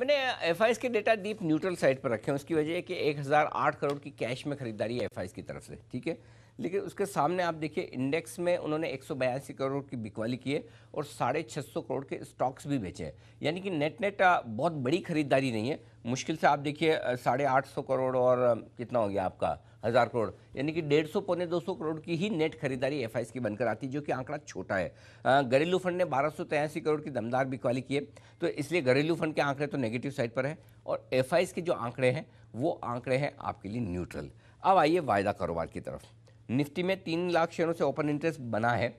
मैंने एफ के डेटा डीप न्यूट्रल साइट पर रखे हैं उसकी वजह है कि 1008 करोड़ की कैश में खरीदारी है एफ की तरफ से ठीक है लेकिन उसके सामने आप देखिए इंडेक्स में उन्होंने एक करोड़ की बिकवाली किए और साढ़े छः सौ करोड़ के स्टॉक्स भी बेचे हैं यानी कि नेट नेट बहुत बड़ी खरीदारी नहीं है मुश्किल से आप देखिए साढ़े आठ सौ करोड़ और कितना हो गया आपका हज़ार करोड़ यानी कि डेढ़ सौ पौने दो सौ करोड़ की ही नेट खरीदारी एफ की बनकर आती है जो कि आंकड़ा छोटा है घरेलू फंड ने बारह सौ तिरासी करोड़ की दमदार बिकवाली की है तो इसलिए घरेलू फंड के आंकड़े तो नेगेटिव साइड पर है और एफ के जो आंकड़े हैं वो आंकड़े हैं आपके लिए न्यूट्रल अब आइए वायदा कारोबार की तरफ निफ्टी में तीन लाख शेयरों से ओपन इंटरेस्ट बना है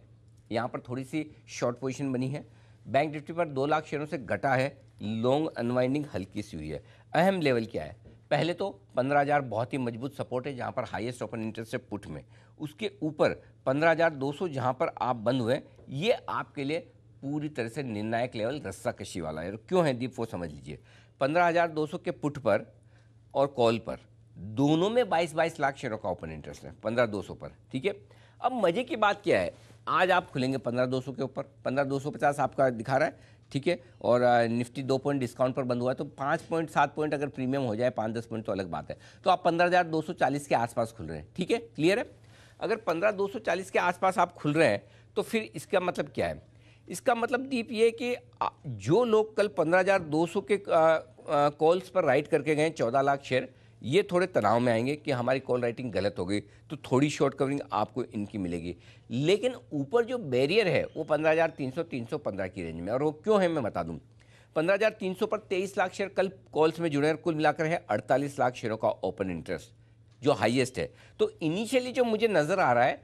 यहाँ पर थोड़ी सी शॉर्ट पोजीशन बनी है बैंक निफ्टी पर दो लाख शेयरों से घटा है लॉन्ग अनवाइंडिंग हल्की सी हुई है अहम लेवल क्या है पहले तो 15000 बहुत ही मजबूत सपोर्ट है जहां पर हाईएस्ट ओपन इंटरेस्ट है पुट में उसके ऊपर 15200 जहां पर आप बंद हुए ये आपके लिए पूरी तरह से निर्णायक लेवल रस्सा कशी वाला है क्यों है दीप वो समझ लीजिए 15200 के पुट पर और कॉल पर दोनों में 22-22 लाख शेयरों का ओपन इंटरेस्ट है पंद्रह दो सौ पर ठीक है अब मजे की बात क्या है आज आप खुलेंगे पंद्रह दो सौ के ऊपर पंद्रह दो सौ पचास आपका दिखा रहा है ठीक है और निफ्टी दो पॉइंट डिस्काउंट पर बंद हुआ है तो पाँच पॉइंट सात पॉइंट अगर प्रीमियम हो जाए पाँच दस पॉइंट तो अलग बात है तो आप पंद्रह हज़ार दो सौ चालीस के आसपास खुल रहे हैं ठीक है क्लियर है अगर पंद्रह दो सौ चालीस के आसपास आप खुल रहे हैं तो फिर इसका मतलब क्या है इसका मतलब दीप ये कि जो लोग कल पंद्रह हज़ार दो सौ के कॉल्स पर राइट करके गए चौदह लाख शेयर ये थोड़े तनाव में आएंगे कि हमारी कॉल राइटिंग गलत हो गई तो थोड़ी शॉर्ट कवरिंग आपको इनकी मिलेगी लेकिन ऊपर जो बैरियर है वो 15,300 315 की रेंज में और वो क्यों है मैं बता दूं 15,300 पर 23 लाख शेयर कल कॉल्स में जुड़े और कुल मिलाकर है 48 लाख शेयरों का ओपन इंटरेस्ट जो हाईएस्ट है तो इनिशियली जो मुझे नज़र आ रहा है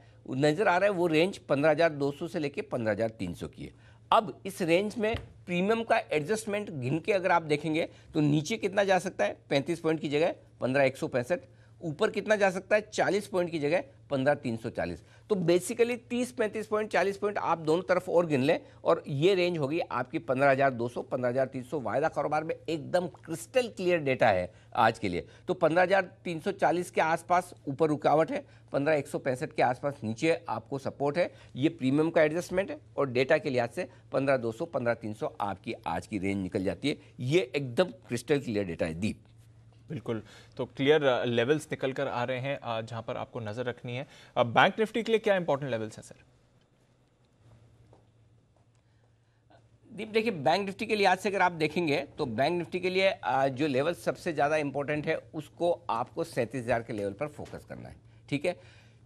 नज़र आ रहा है वो रेंज 15,200 से लेके 15,300 की है अब इस रेंज में प्रीमियम का एडजस्टमेंट गिन के अगर आप देखेंगे तो नीचे कितना जा सकता है पैंतीस पॉइंट की जगह पंद्रह एक सौ पैंसठ ऊपर कितना जा सकता है चालीस पॉइंट की जगह पंद्रह तीन सौ चालीस तो बेसिकली तीस पैंतीस पॉइंट चालीस पॉइंट आप दोनों तरफ और गिन लें और ये रेंज होगी आपकी पंद्रह हज़ार दो सौ पंद्रह हज़ार तीन सौ वायदा कारोबार में एकदम क्रिस्टल क्लियर डेटा है आज के लिए तो पंद्रह हज़ार तीन सौ चालीस के आसपास ऊपर रुकावट है पंद्रह एक सौ पैंसठ के आसपास नीचे आपको सपोर्ट है ये प्रीमियम का एडजस्टमेंट है और डेटा के लिहाज से पंद्रह दो सौ पंद्रह तीन सौ आपकी आज की रेंज निकल जाती है ये एकदम क्रिस्टल क्लियर डेटा है दीप बिल्कुल तो क्लियर लेवल्स निकल कर आ रहे हैं uh, जहां पर आपको नजर रखनी है बैंक uh, निफ्टी के लिए क्या इंपॉर्टेंट लेवल्स हैं सर दीप देखिए बैंक निफ्टी के लिए आज से अगर आप देखेंगे तो बैंक निफ्टी के लिए uh, जो लेवल सबसे ज़्यादा इंपॉर्टेंट है उसको आपको सैंतीस हज़ार के लेवल पर फोकस करना है ठीक है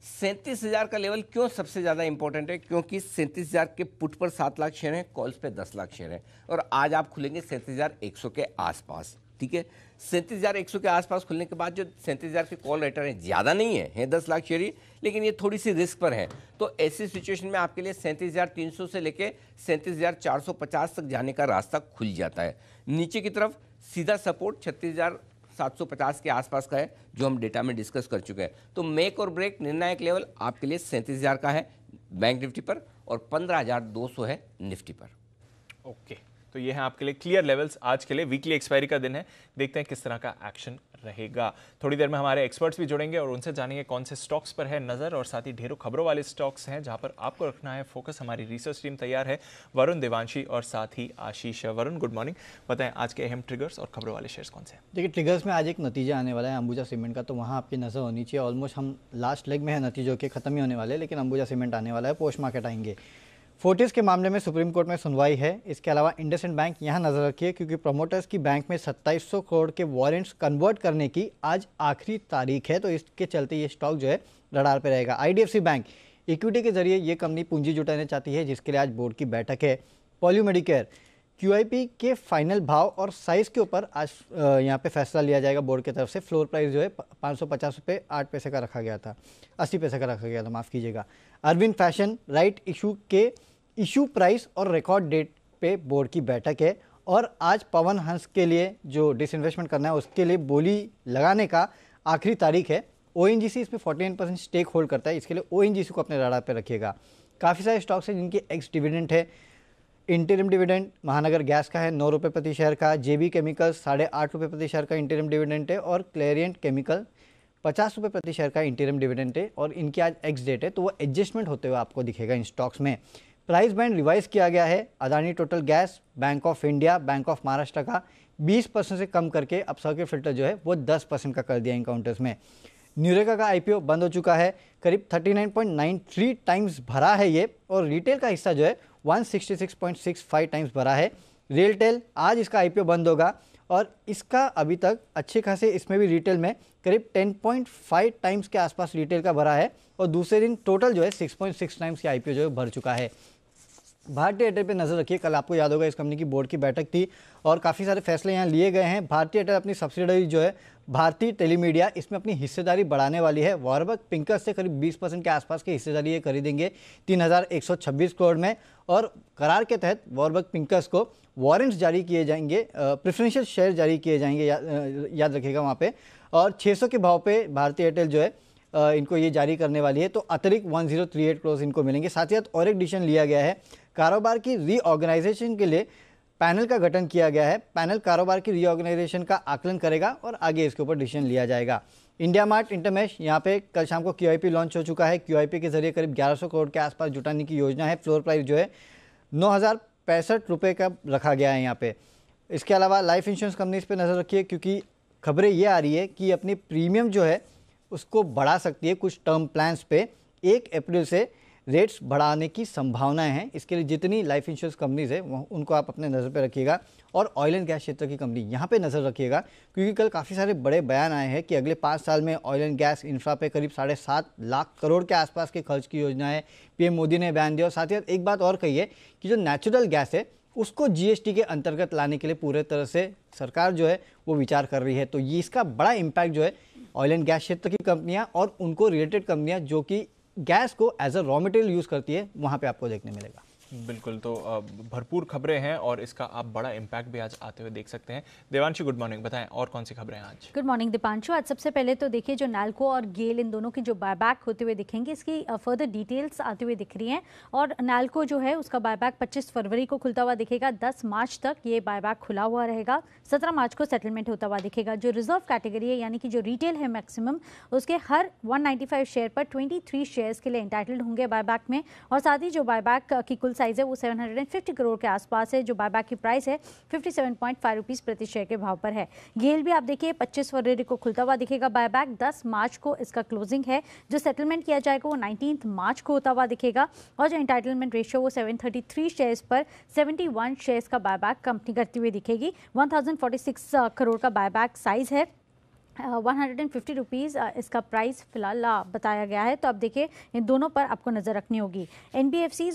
सैंतीस हज़ार का लेवल क्यों सबसे ज़्यादा इंपॉर्टेंट है क्योंकि सैंतीस हज़ार के पुट पर सात लाख शेयर हैं कॉल्स पे दस लाख शेयर हैं और आज आप खुलेंगे सैंतीस हज़ार एक सौ के आसपास ठीक है सैंतीस हज़ार एक सौ के आसपास खुलने के बाद जो सैंतीस हज़ार के कॉल रेटर हैं ज़्यादा नहीं है हैं दस लाख शेयर लेकिन ये थोड़ी सी रिस्क पर है तो ऐसी सिचुएशन में आपके लिए सैंतीस हज़ार तीन सौ से लेके सैंतीस हज़ार चार सौ पचास तक जाने का रास्ता खुल जाता है नीचे की तरफ सीधा सपोर्ट छत्तीस हज़ार सात सौ पचास के आसपास का है जो हम डेटा में डिस्कस कर चुके हैं तो मेक और ब्रेक निर्णायक लेवल आपके लिए सैंतीस हज़ार का है बैंक निफ्टी पर और पंद्रह हज़ार दो सौ है निफ्टी पर ओके okay. तो ये है आपके लिए क्लियर लेवल्स आज के लिए वीकली एक्सपायरी का दिन है देखते हैं किस तरह का एक्शन रहेगा थोड़ी देर में हमारे एक्सपर्ट्स भी जुड़ेंगे और उनसे जानेंगे कौन से स्टॉक्स पर है नज़र और साथ ही ढेरों खबरों वाले स्टॉक्स हैं जहां पर आपको रखना है फोकस हमारी रिसर्च टीम तैयार है वरुण देवांशी और साथ ही आशीष वरुण गुड मॉर्निंग बताएं आज के अहम ट्रिगर्स और खबरों वाले शेयर कौन से देखिए ट्रिगर्स में आज एक नतीजा आने वाला है अंबुजा सीमेंट का तो वहाँ आपकी नज़र होनी चाहिए ऑलमोस्ट हम लास्ट लेग में है नतीजों के खत्म ही होने वाले लेकिन अंबुजा सीमेंट आने वाला है पोस्ट मार्केट आएंगे फोर्टिस के मामले में सुप्रीम कोर्ट में सुनवाई है इसके अलावा इंडसेंड बैंक यहां नजर रखिए क्योंकि प्रमोटर्स की बैंक में 2700 करोड़ के वारंट्स कन्वर्ट करने की आज आखिरी तारीख है तो इसके चलते ये स्टॉक जो है रडार पर रहेगा आईडीएफसी बैंक इक्विटी के जरिए ये कंपनी पूंजी जुटाना चाहती है जिसके लिए आज बोर्ड की बैठक है पॉल्यू मेडिकेयर क्यूआईपी के फाइनल भाव और साइज़ के ऊपर आज यहाँ पे फैसला लिया जाएगा बोर्ड की तरफ से फ्लोर प्राइस जो है पाँच सौ पचास रुपये आठ पैसे का रखा गया था अस्सी पैसे का रखा गया था माफ़ कीजिएगा अरविंद फैशन राइट इशू के इशू प्राइस और रिकॉर्ड डेट पे बोर्ड की बैठक है और आज पवन हंस के लिए जो डिसइन्वेस्टमेंट करना है उसके लिए बोली लगाने का आखिरी तारीख है ओ एन जी सी इसमें forty nine percent stake hold करता है इसके लिए ओ एन जी सी को अपने राडा पे रखिएगा काफ़ी सारे स्टॉक्स हैं जिनके एक्स डिविडेंट है इंटरिम डिविडेंट महानगर गैस का है नौ रुपये प्रति शेयर का जेबी केमिकल्स साढ़े आठ रुपये प्रति शेयर का इंटरिम डिविडेंट है और क्लेरियंट केमिकल पचास रुपये प्रति शेयर का इंटरिम डिविडेंट है और इनकी आज एक्स डेट है तो वो एडजस्टमेंट होते हुए आपको दिखेगा इन स्टॉक्स में प्राइस बैंड रिवाइज किया गया है Adani Total Gas bank of India bank of Maharashtra का 20 परसेंट से कम करके अब सर्किट फिल्टर जो है वो 10 परसेंट का कर दिया इनकाउंटर्स में न्यूरेगा का आईपीओ बंद हो चुका है करीब 39.93 टाइम्स भरा है ये और रिटेल का हिस्सा जो है 166.65 टाइम्स भरा है रियलटेल आज इसका आई बंद होगा और इसका अभी तक अच्छे खासे इसमें भी रिटेल में करीब 10.5 टाइम्स के आसपास रिटेल का भरा है और दूसरे दिन टोटल जो है 6.6 टाइम्स के आईपीओ जो है भर चुका है भारतीय एयरटेल पे नज़र रखिए कल आपको याद होगा इस कंपनी की बोर्ड की बैठक थी और काफ़ी सारे फैसले यहाँ लिए गए हैं भारतीय एयरटेल अपनी सब्सिडरी जो है भारतीय टेलीमीडिया इसमें अपनी हिस्सेदारी बढ़ाने वाली है वॉरबक पिंकस से करीब 20 परसेंट के आसपास की हिस्सेदारी ये खरीदेंगे तीन करोड़ में और करार के तहत वॉरबक पिंकस को वारंट्स जारी किए जाएंगे प्रिफरेंशियल शेयर जारी किए जाएंगे या, याद रखेगा वहाँ पर और छः के भाव पर भारतीय एयरटेल जो है इनको ये जारी करने वाली है तो अतिरिक्त वन जीरो इनको मिलेंगे साथ ही साथ और एक डिसीजन लिया गया है कारोबार की रीऑर्गेनाइजेशन के लिए पैनल का गठन किया गया है पैनल कारोबार की रीऑर्गेनाइजेशन का आकलन करेगा और आगे इसके ऊपर डिसीजन लिया जाएगा इंडिया मार्ट इंटरमेश यहाँ पे कल शाम को क्यू लॉन्च हो चुका है क्यू के जरिए करीब 1100 करोड़ के आसपास जुटाने की योजना है फ्लोर प्राइस जो है नौ रुपए का रखा गया है यहाँ पे इसके अलावा लाइफ इंश्योरेंस कंपनीज पे नज़र रखिए क्योंकि खबरें ये आ रही है कि अपनी प्रीमियम जो है उसको बढ़ा सकती है कुछ टर्म प्लान्स पे एक अप्रैल से रेट्स बढ़ाने की संभावनाएं हैं इसके लिए जितनी लाइफ इंश्योरेंस कंपनीज है उनको आप अपने नज़र पर रखिएगा और ऑयल एंड गैस क्षेत्र की कंपनी यहाँ पे नज़र रखिएगा क्योंकि कल काफ़ी सारे बड़े बयान आए हैं कि अगले पाँच साल में ऑयल एंड गैस इंफ्रा पे करीब साढ़े सात लाख करोड़ के आसपास के खर्च की योजना है पीएम मोदी ने बयान दिया और साथ ही साथ एक बात और कही है कि जो नेचुरल गैस है उसको जीएसटी के अंतर्गत लाने के लिए पूरे तरह से सरकार जो है वो विचार कर रही है तो ये इसका बड़ा इम्पैक्ट जो है ऑयल एंड गैस क्षेत्र की कंपनियां और उनको रिलेटेड कंपनियां जो कि गैस को as a raw material use करती है वहाँ पे आपको देखने मिलेगा बिल्कुल तो भरपूर खबरें हैं और इसका आप बड़ा इम्पैक्ट भी आज आते हुए देख सकते हैं देवांशु गुड मॉर्निंग बताएं और कौन सी खबरें आज गुड मॉर्निंग दीपांशु आज सबसे पहले तो देखिए जो नालको और गेल इन दोनों की जो बायबैक होते हुए दिखेंगे इसकी फर्दर डिटेल्स आते हुए दिख रही हैं और नालको जो है उसका बायबैक पच्चीस फरवरी को खुलता हुआ दिखेगा दस मार्च तक ये बायबैक खुला हुआ रहेगा सत्रह मार्च को सेटलमेंट होता हुआ दिखेगा जो रिजर्व कैटेगरी है यानी कि जो रिटेल है मैक्सिमम उसके हर वन शेयर पर ट्वेंटी शेयर्स के लिए इंटाइटल्ड होंगे बायबैक में और साथ ही जो बायबैक की कुल साइज़ है वो 750 करोड़ के आसपास है जो बायबैक की प्राइस है 57.5 रुपीस प्रति शेयर के भाव पर है गेल भी आप देखिए 25 फरवरी को खुलता हुआ दिखेगा बायबैक 10 मार्च को इसका क्लोजिंग है जो सेटलमेंट किया जाएगा वो नाइनटीन मार्च को होता हुआ दिखेगा और जो इंटाइटलमेंट रेशियो वो सेवन शेयर्स पर सेवेंटी शेयर्स का बायबैक कंपनी करती हुई दिखेगी वन करोड़ का बायबैक साइज़ है one hundred and fifty rupees इसका प्राइस फिलहाल बताया गया है तो अब देखिए इन दोनों पर आपको नज़र रखनी होगी एन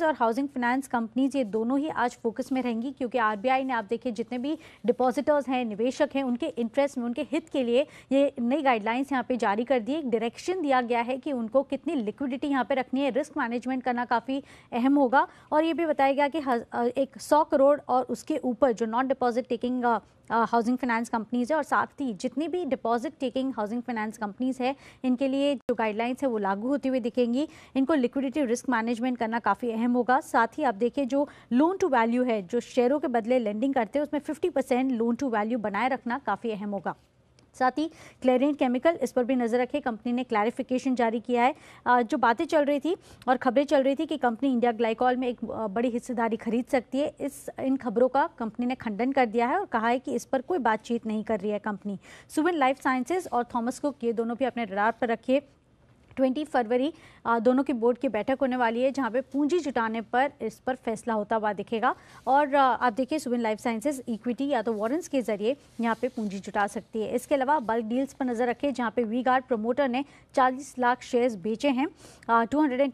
और हाउसिंग फाइनेंस कंपनीज ये दोनों ही आज फोकस में रहेंगी क्योंकि आर ने आप देखिए जितने भी डिपॉजिटर्स हैं निवेशक हैं उनके इंटरेस्ट में उनके हित के लिए ये नई गाइडलाइंस यहाँ पर जारी कर दी एक डायरेक्शन दिया गया है कि उनको कितनी लिक्विडिटी यहाँ पर रखनी है रिस्क मैनेजमेंट करना काफ़ी अहम होगा और ये भी बताया गया कि एक सौ करोड़ और उसके ऊपर जो non deposit taking housing finance companies है और साथ ही जितनी भी deposit taking housing finance companies है इनके लिए जो गाइडलाइंस है वो लागू होती हुई दिखेंगी इनको लिक्विडिटी रिस्क मैनेजमेंट करना काफ़ी अहम होगा साथ ही आप देखिए जो लोन टू वैल्यू है जो शेयरों के बदले लेंडिंग करते हैं उसमें फिफ्टी लोन टू वैल्यू बनाए रखना काफ़ी अहम होगा साथ ही क्लेरिन केमिकल इस पर भी नज़र रखें कंपनी ने क्लैरिफिकेशन जारी किया है जो बातें चल रही थी और खबरें चल रही थी कि कंपनी इंडिया ग्लाइकॉल में एक बड़ी हिस्सेदारी खरीद सकती है इस इन खबरों का कंपनी ने खंडन कर दिया है और कहा है कि इस पर कोई बातचीत नहीं कर रही है कंपनी सुविन लाइफ साइंसेज और थॉमस कुक ये दोनों भी अपने रडार पर रखिए ट्वेंटी फरवरी दोनों की बोर्ड की बैठक होने वाली है जहां पे पूंजी जुटाने पर इस पर फैसला होता हुआ दिखेगा और आप देखिए सुबिन लाइफ साइंसेज इक्विटी या तो वॉरेंस के जरिए यहाँ पे पूंजी जुटा सकती है इसके अलावा बल्क डील्स पर नजर रखें जहां पे वी गार्ड प्रमोटर ने 40 लाख शेयर्स बेचे हैं टू हंड्रेड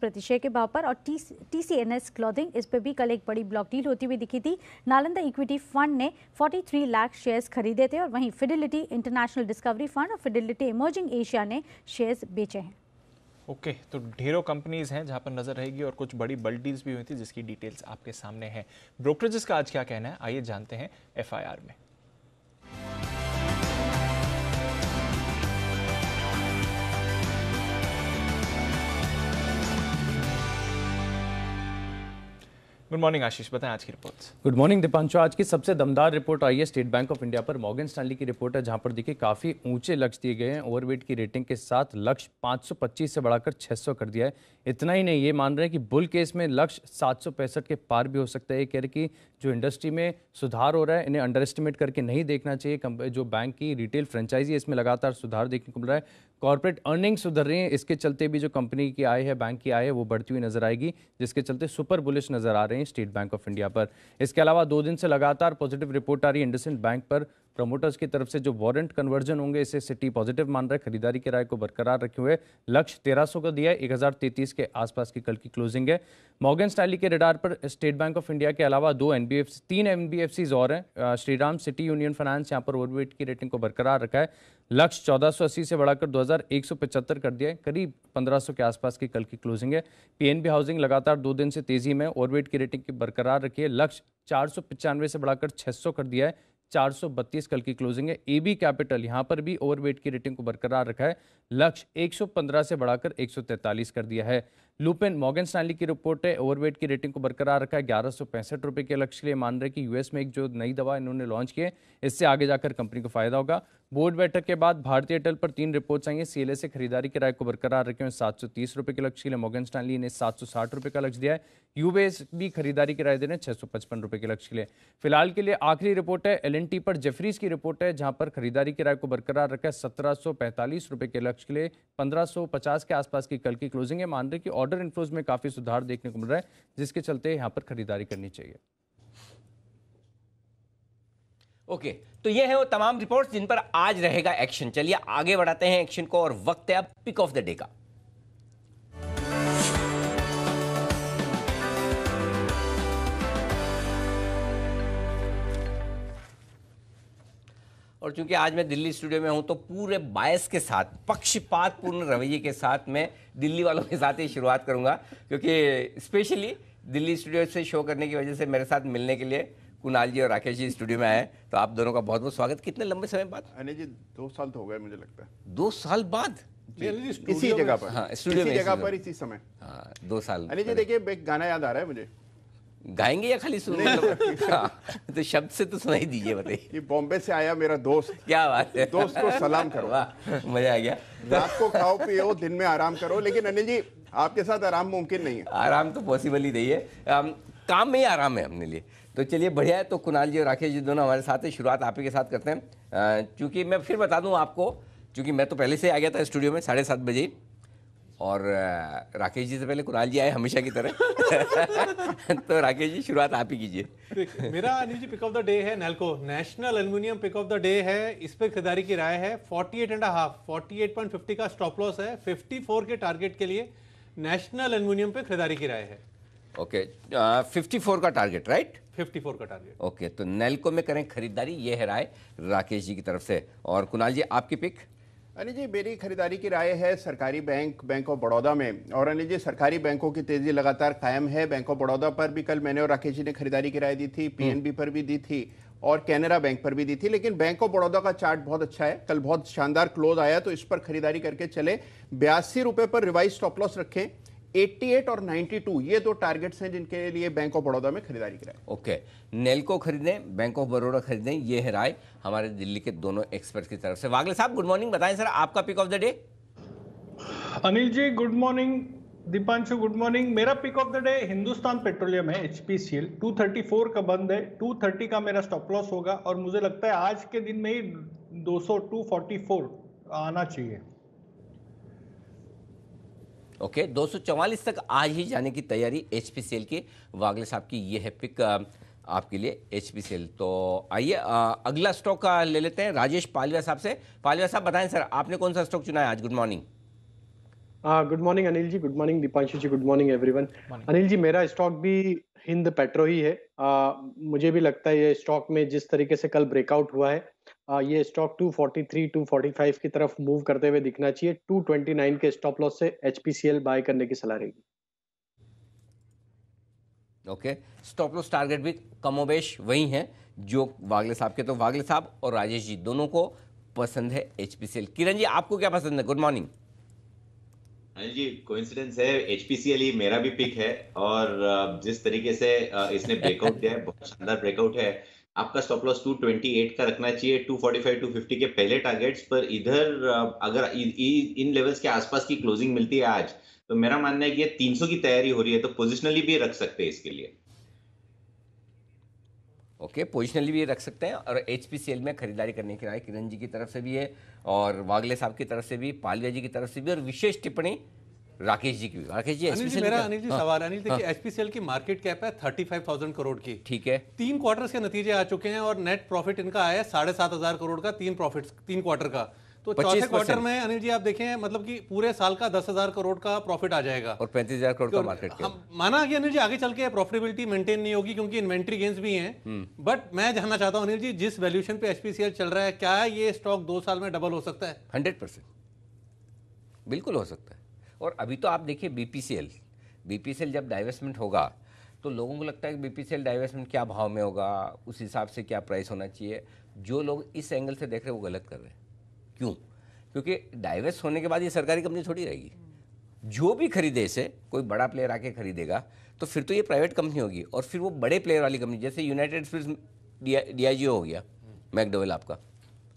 प्रति शेयर के भाव पर और टी सी एन क्लॉथिंग इस पर भी कल एक बड़ी ब्लॉक डील होती हुई दिखी थी नालंदा इक्विटी फंड ने फोर्टी लाख शेयर्स खरीदे थे और वहीं फिडिलिटी इंटरनेशनल डिस्कवरी फंड और फिडिलिटी इमर्जिंग एशिया ने शेयर्स बेचे पहुंचे हैं ओके okay, तो ढेरों कंपनीज हैं जहां पर नजर रहेगी और कुछ बड़ी बल्ड डील्स भी हुई थी जिसकी डिटेल्स आपके सामने हैं ब्रोकरेजेस का आज क्या कहना है आइए जानते हैं एफआईआर में गुड मॉर्निंग आशीष बताएं आज की रिपोर्ट गुड मॉर्निंग दीपांशु आज की सबसे दमदार रिपोर्ट आई है स्टेट बैंक ऑफ इंडिया पर मॉगन स्टैनली की रिपोर्ट है जहां पर देखिए काफी ऊंचे लक्ष्य दिए गए हैं ओवरवेट की रेटिंग के साथ लक्ष्य 525 से बढ़ाकर 600 कर दिया है इतना ही नहीं ये मान रहे हैं कि बुल केस में लक्ष्य सात के पार भी हो सकता है ये कह रहे कि जो इंडस्ट्री में सुधार हो रहा है इन्हें अंडर एस्टिमेट करके नहीं देखना चाहिए जो बैंक की रिटेल फ्रेंचाइजी इसमें लगातार सुधार देखने को मिल रहा है कॉर्पोरेट अर्निंग सुधर रही है इसके चलते भी जो कंपनी की आय है बैंक की आय है वो बढ़ती हुई नजर आएगी जिसके चलते सुपर बुलिश नजर आ रहे हैं स्टेट बैंक ऑफ इंडिया पर इसके अलावा दो दिन से लगातार पॉजिटिव रिपोर्ट आ रही है इंडसेंड बैंक पर प्रमोटर्स की तरफ से जो वारंट कन्वर्जन होंगे इसे सिटी पॉजिटिव मान रहा है खरीदारी के राय को बरकरार रखे हुए लक्ष्य तेरह का दिया है एक के आसपास की कल की क्लोजिंग है मॉगन स्टैली के रिडार पर स्टेट बैंक ऑफ इंडिया के अलावा दो एन तीन एन और हैं श्रीराम सिटी यूनियन फाइनेंस यहाँ पर ओवरवेट की रेटिंग को बरकरार रखा है लक्ष्य चौदह से बढ़ाकर दो कर दिया है करीब 1500 के आसपास की कल की क्लोजिंग है पीएनबी हाउसिंग लगातार दो दिन से तेजी में ओवरवेट की रेटिंग की बरकरार रखी है लक्ष्य चार से बढ़ाकर 600 कर दिया है 432 कल की क्लोजिंग है एबी कैपिटल यहां पर भी ओवरवेट की रेटिंग को बरकरार रखा है लक्ष्य 115 से बढ़ाकर 143 कर दिया है लुपेन मॉगन स्टैनली की रिपोर्ट है ओवरवेट की रेटिंग को बरकरार रखा है ग्यारह सौ पैंसठ रुपये के लक्ष्य के लिए मान रहे कि यूएस में एक जो नई दवा इन्होंने लॉन्च की है इससे आगे जाकर कंपनी को फायदा होगा बोर्ड बैठक के बाद भारतीय एयरटेल पर तीन रिपोर्ट्स आई हैं सीएलए से खरीदारी किराए को बरकरार रखे हुए सात सौ तीस रुपये के लक्ष्य के मोगन स्टैनली ने सात सौ साठ रुपये का लक्ष्य दिया है यूबीएस भी खरीदारी किराए दे रहे हैं छः सौ पचपन रुपये के लक्ष्य के लिए फिलहाल के लिए आखिरी रिपोर्ट है एल पर जेफरीज की रिपोर्ट है जहां पर खरीदारी किराए को बरकरार रखा है सत्रह सौ पैंतालीस रुपये के लक्ष्य के लिए पंद्रह सौ पचास के आसपास की कल की क्लोजिंग है मान रहे कि ऑर्डर इन्फ्लोज में काफ़ी सुधार देखने को मिल रहा है जिसके चलते यहाँ पर खरीदारी करनी चाहिए ओके तो ये है वो तमाम रिपोर्ट्स जिन पर आज रहेगा एक्शन चलिए आगे बढ़ाते हैं एक्शन को और वक्त है अब पिक ऑफ द डे का और चूंकि आज मैं दिल्ली स्टूडियो में हूं तो पूरे बायस के साथ पक्षपातपूर्ण रवैये के साथ मैं दिल्ली वालों के साथ ही शुरुआत करूंगा क्योंकि स्पेशली दिल्ली स्टूडियो से शो करने की वजह से मेरे साथ मिलने के लिए कुणाल जी और राकेश जी स्टूडियो में आए तो आप दोनों का बहुत बहुत स्वागत कितने लंबे समय बाद अनिल जी दो साल तो हो गए मुझे लगता है दो साल बाद हाँ, इसी जगह पर हाँ स्टूडियो में जगह पर इसी समय हाँ दो साल अनिल जी देखिए एक गाना याद आ रहा है मुझे गाएंगे या खाली सुनेंगे हाँ, तो शब्द से तो सुनाई दीजिए बताइए ये बॉम्बे से आया मेरा दोस्त क्या बात है दोस्त को सलाम करो मजा आ गया रात को खाओ पियो दिन में आराम करो लेकिन अनिल जी आपके साथ आराम मुमकिन नहीं है आराम तो पॉसिबल ही नहीं है काम में ही आराम है हमने लिए तो चलिए बढ़िया है तो कुणाल जी और राकेश जी दोनों हमारे साथ हैं शुरुआत आप ही के साथ करते हैं क्योंकि मैं फिर बता दूँ आपको क्योंकि मैं तो पहले से आ गया था स्टूडियो में साढ़े सात बजे और राकेश जी से पहले कुणाल जी आए हमेशा की तरह तो राकेश जी शुरुआत आप ही कीजिए मेरा Anil ji pick of the day है Nalco National Aluminium pick of the day है इस पर खरीदारी की राय है एट एंड हाफ फिफ्टी का स्टॉप लॉस है फोर के टारगेट के लिए नेशनल एल्यूमिनियम पे खरीदारी की राय है ओके okay, uh, 54 का टारगेट राइट 54 का टारगेट ओके तो नेलको में करें खरीदारी ये है राय राकेश जी की तरफ से और कुणाल जी आपकी पिक अनिल जी मेरी खरीदारी की राय है सरकारी बैंक बैंक ऑफ बड़ौदा में और अनिल जी सरकारी बैंकों की तेजी लगातार कायम है बैंक ऑफ बड़ौदा पर भी कल मैंने और राकेश जी ने खरीदारी की राय दी थी पीएनबी हम्म। पर भी दी थी और कैनरा बैंक पर भी दी थी लेकिन बैंक ऑफ बड़ौदा का चार्ट बहुत अच्छा है कल बहुत शानदार क्लोज आया तो इस पर खरीदारी करके चले बयासी रुपए पर रिवाइज स्टॉप लॉस रखें 88 और 92 ये दो टारगेट्स हैं जिनके लिए बैंक ऑफ बड़ौदा में खरीदारी कराए ओके नेलको खरीदें बैंक ऑफ बड़ौदा खरीदें ये है राय हमारे दिल्ली के दोनों एक्सपर्ट की तरफ से वागले साहब गुड मॉर्निंग बताएं सर आपका pick of the day Anil ji good morning Deepanshu good morning मेरा pick of the day Hindustan Petroleum है एचपीसीएल 234 का बंद है 230 का मेरा स्टॉप लॉस होगा और मुझे लगता है आज के दिन में ही दो सौ आना चाहिए ओके दो तक आज ही जाने की तैयारी एच पी सेल की वागले साहब की ये है पिक आपके लिए एच पी सेल तो आइए अगला स्टॉक ले लेते हैं राजेश पालिया साहब से पालिया साहब बताएं सर आपने कौन सा स्टॉक चुना है आज good morning good morning Anil ji good morning Deepanshu ji good morning everyone Anil ji मेरा स्टॉक भी हिंद पेट्रो ही है uh, मुझे भी लगता है ये स्टॉक में जिस तरीके से कल ब्रेकआउट हुआ है ये स्टॉक 243 245 की तरफ मूव करते हुए दिखना चाहिए 229 के स्टॉप लॉस से एचपीसीएल बाय करने की सलाह रहेगी ओके स्टॉप लॉस टारगेट भी कमोबेश वही है जो वागले साहब के तो वागले साहब और राजेश जी दोनों को पसंद है एचपीसीएल किरण जी आपको क्या पसंद है good morning Anil ji coincidence है एचपीसीएल ही मेरा भी पिक है और जिस तरीके से इसने ब्रेकआउट दिया है बहुत शानदार ब्रेकआउट है आपका स्टॉप लॉस 228 का रखना चाहिए 245 250 के पहले टारगेट्स पर इधर अगर इन लेवल्स के आसपास की क्लोजिंग मिलती है आज तो मेरा मानना है कि ये 300 की तैयारी हो रही है तो पोजिशनली भी रख सकते हैं इसके लिए ओके okay, पोजिशनली भी रख सकते हैं और एच में खरीदारी करने की राय किरण जी की तरफ से भी है और वागले साहब की तरफ से भी पालिया जी की तरफ से भी और विशेष टिप्पणी राकेश जी की भी राकेश जी अनिल जी मेरा अनिल जी हाँ। सवाल अनिल देखिए एचपीसीएल हाँ। की मार्केट कैप है थर्टी फाइव थाउजेंड करोड़ की ठीक है तीन क्वार्टर्स के नतीजे आ चुके हैं और नेट प्रॉफिट इनका आया है साढ़े सात हजार करोड़ का तीन प्रॉफिट तीन क्वार्टर का तो चौथे क्वार्टर में अनिल जी आप देखें मतलब कि पूरे साल का दस हजार करोड़ का प्रॉफिट आ जाएगा और पैंतीस हजार करोड़ का मार्केट तो हम माना कि अनिल जी आगे चल के प्रॉफिटेबिलिटी मेंटेन नहीं होगी क्योंकि इन्वेंट्री गेंस भी हैं बट हम्म। मैं जानना चाहता हूं अनिल जी जिस वैल्यूशन पे एचपीसीएल चल रहा है क्या ये स्टॉक दो साल में डबल हो सकता है हंड्रेड बिल्कुल हो सकता है और अभी तो आप देखिए बीपीसीएल बीपीसीएल जब डाइवेस्टमेंट होगा तो लोगों को लगता है कि बीपीसीएल डाइवेस्टमेंट क्या भाव में होगा उस हिसाब से क्या प्राइस होना चाहिए जो लोग इस एंगल से देख रहे हैं वो गलत कर रहे हैं क्यों क्योंकि डाइवेस्ट होने के बाद ये सरकारी कंपनी थोड़ी रहेगी जो भी खरीदे इसे कोई बड़ा प्लेयर आके खरीदेगा तो फिर तो ये प्राइवेट कंपनी होगी और फिर वो बड़े प्लेयर वाली कंपनी जैसे यूनाइटेड स्पिरिट्स डी हो गया मैकडोवेल आपका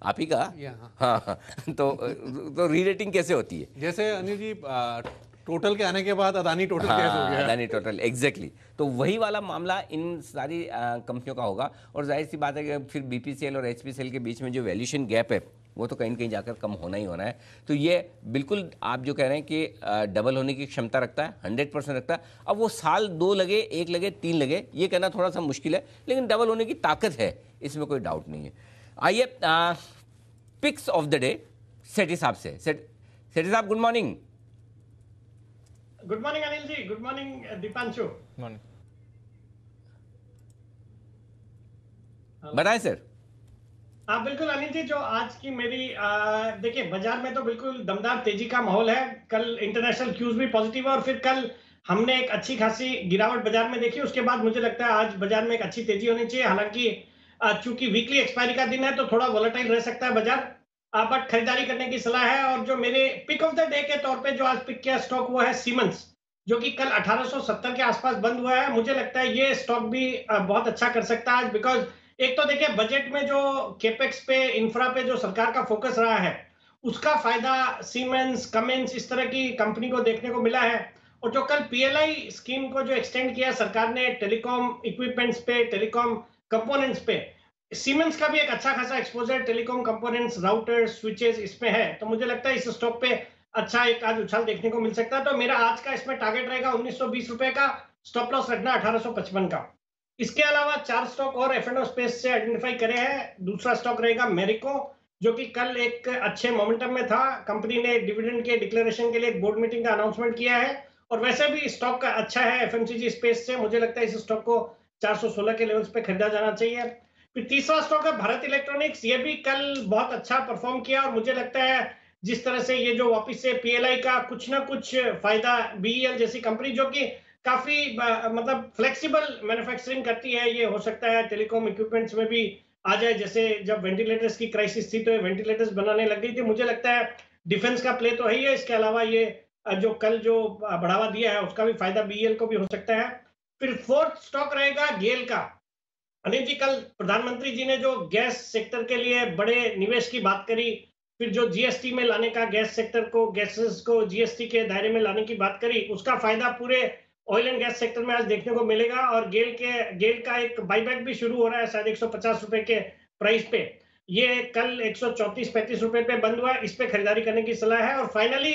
आप ही का हाँ।, हाँ, हाँ तो तो रीरेटिंग कैसे होती है जैसे अनिल जी टोटल के आने के बाद अदानी टोटल हाँ, कैसे हो गया अदानी टोटल एग्जैक्टली तो वही वाला मामला इन सारी कंपनियों का होगा और जाहिर सी बात है कि फिर बीपीसीएल और एचपीसीएल के बीच में जो वैल्यूशन गैप है वो तो कहीं कहीं जाकर कम होना ही होना है तो ये बिल्कुल आप जो कह रहे हैं कि डबल होने की क्षमता रखता है हंड्रेड परसेंट रखता है अब वो साल दो लगे एक लगे तीन लगे ये कहना थोड़ा सा मुश्किल है लेकिन डबल होने की ताकत है इसमें कोई डाउट नहीं है आइए picks of the day Sethi साहब से सेठी साहब good morning good morning Anil ji good morning Deepanshu बताएं सर हाँ बिल्कुल अनिल जी जो आज की मेरी देखिए बाजार में तो बिल्कुल दमदार तेजी का माहौल है कल इंटरनेशनल क्यूज भी पॉजिटिव है और फिर कल हमने एक अच्छी खासी गिरावट बाजार में देखी उसके बाद मुझे लगता है आज बाजार में एक अच्छी तेजी होनी चाहिए हालांकि चूंकि वीकली एक्सपायरी का दिन है तो थोड़ा वॉलेटाइल रह सकता है बाजार आप खरीदारी करने की सलाह है और जो मेरे पिक ऑफ द डे के तौर पे जो आज पिक किया स्टॉक वो है सीमेंस जो कि कल 1870 के आसपास बंद हुआ है मुझे लगता है ये स्टॉक भी बहुत अच्छा कर सकता है आज बिकॉज एक तो देखिए बजट में जो केपेक्स पे इंफ्रा पे जो सरकार का फोकस रहा है उसका फायदा सीमेंस कमेंस इस तरह की कंपनी को देखने को मिला है और जो कल पीएलआई स्कीम को जो एक्सटेंड किया सरकार ने टेलीकॉम इक्विपमेंट्स पे टेलीकॉम कंपोनेंट्स पे सीमेंस का भी एक अच्छा खासा exposure telecom components router switches इसमें है तो मुझे लगता है इस स्टॉक पे अच्छा एक आज उछाल देखने को मिल सकता है तो मेरा आज का इसमें टारगेट रहेगा उन्नीस रुपए का स्टॉप लॉस रखना अठारह का इसके अलावा चार स्टॉक और एफ एंड स्पेस से आइडेंटिफाई करे हैं दूसरा स्टॉक रहेगा मेरिको जो कि कल एक अच्छे मोमेंटम में था कंपनी ने डिविडेंड के डिक्लेरेशन के लिए एक बोर्ड मीटिंग का अनाउंसमेंट किया है और वैसे भी स्टॉक का अच्छा है एफएमसीजी स्पेस से मुझे लगता है इस स्टॉक को 416 के लेवल्स पे खरीदा जाना चाहिए फिर तीसरा स्टॉक है भारत इलेक्ट्रॉनिक्स ये भी कल बहुत अच्छा परफॉर्म किया और मुझे लगता है जिस तरह से ये जो वापिस से पीएलआई का कुछ ना कुछ फायदा बीईएल e जैसी कंपनी जो कि काफी मतलब फ्लेक्सिबल मैन्युफैक्चरिंग करती है ये हो सकता है टेलीकॉम इक्विपमेंट्स में भी आ जाए जैसे जब वेंटिलेटर्स की क्राइसिस थी तो ये वेंटिलेटर्स बनाने लग गई थी मुझे लगता है डिफेंस का प्ले तो है ही है इसके अलावा ये जो कल जो बढ़ावा दिया है उसका भी फायदा बीएल e को भी हो सकता है फिर फोर्थ स्टॉक रहेगा गेल का अनिल जी कल प्रधानमंत्री जी ने जो गैस सेक्टर के लिए बड़े निवेश की बात करी फिर जो जीएसटी में लाने का गैस सेक्टर को गैसेस को जीएसटी के दायरे में लाने की बात करी उसका फायदा पूरे ऑयल एंड गैस सेक्टर में आज देखने को मिलेगा और गेल के गेल का एक बाईबैक भी शुरू हो रहा है शायद एक रुपए के प्राइस पे ये कल एक सौ रुपए पे बंद हुआ इस पे खरीदारी करने की सलाह है और फाइनली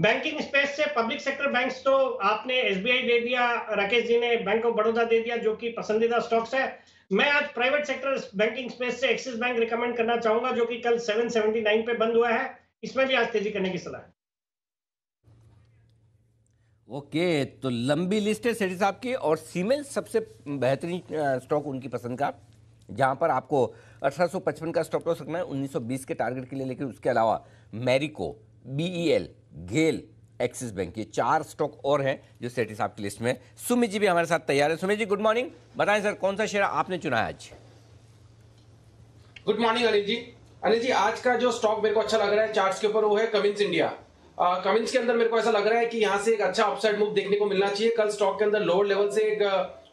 बैंकिंग स्पेस से पब्लिक सेक्टर बैंक्स तो आपने एसबीआई दे दिया राकेश जी ने बैंक ऑफ बड़ौदा दे दिया जो कि पसंदीदा स्टॉक्स है मैं आज प्राइवेट सेक्टर बैंकिंग स्पेस से एक्सिस बैंक रिकमेंड करना चाहूंगा जो कि कल 779 पे बंद हुआ है इसमें भी आज तेजी करने की सलाह है ओके तो लंबी लिस्ट है सेठी साहब की और सीमेंस सबसे बेहतरीन स्टॉक उनकी पसंद का जहां पर आपको 1855 का स्टॉप लॉस रखना है 1920 के टारगेट के लिए लेकिन उसके अलावा Marico BEL GAIL Axis Bank ये चार स्टॉक और हैं जो सेठी साहब की लिस्ट में सुमित जी भी हमारे साथ तैयार है सुमित जी गुड मॉर्निंग बताएं सर कौन सा शेयर आपने चुना है आज गुड मॉर्निंग अनिल जी अनिल जी आज का जो स्टॉक मेरे को अच्छा लग रहा है चार्ट्स के ऊपर वो है कमिंस इंडिया कमिंस के अंदर मेरे को ऐसा लग रहा है कि यहाँ से एक अच्छा अपसाइड मूव देखने को मिलना चाहिए कल स्टॉक के अंदर लोअर लेवल से एक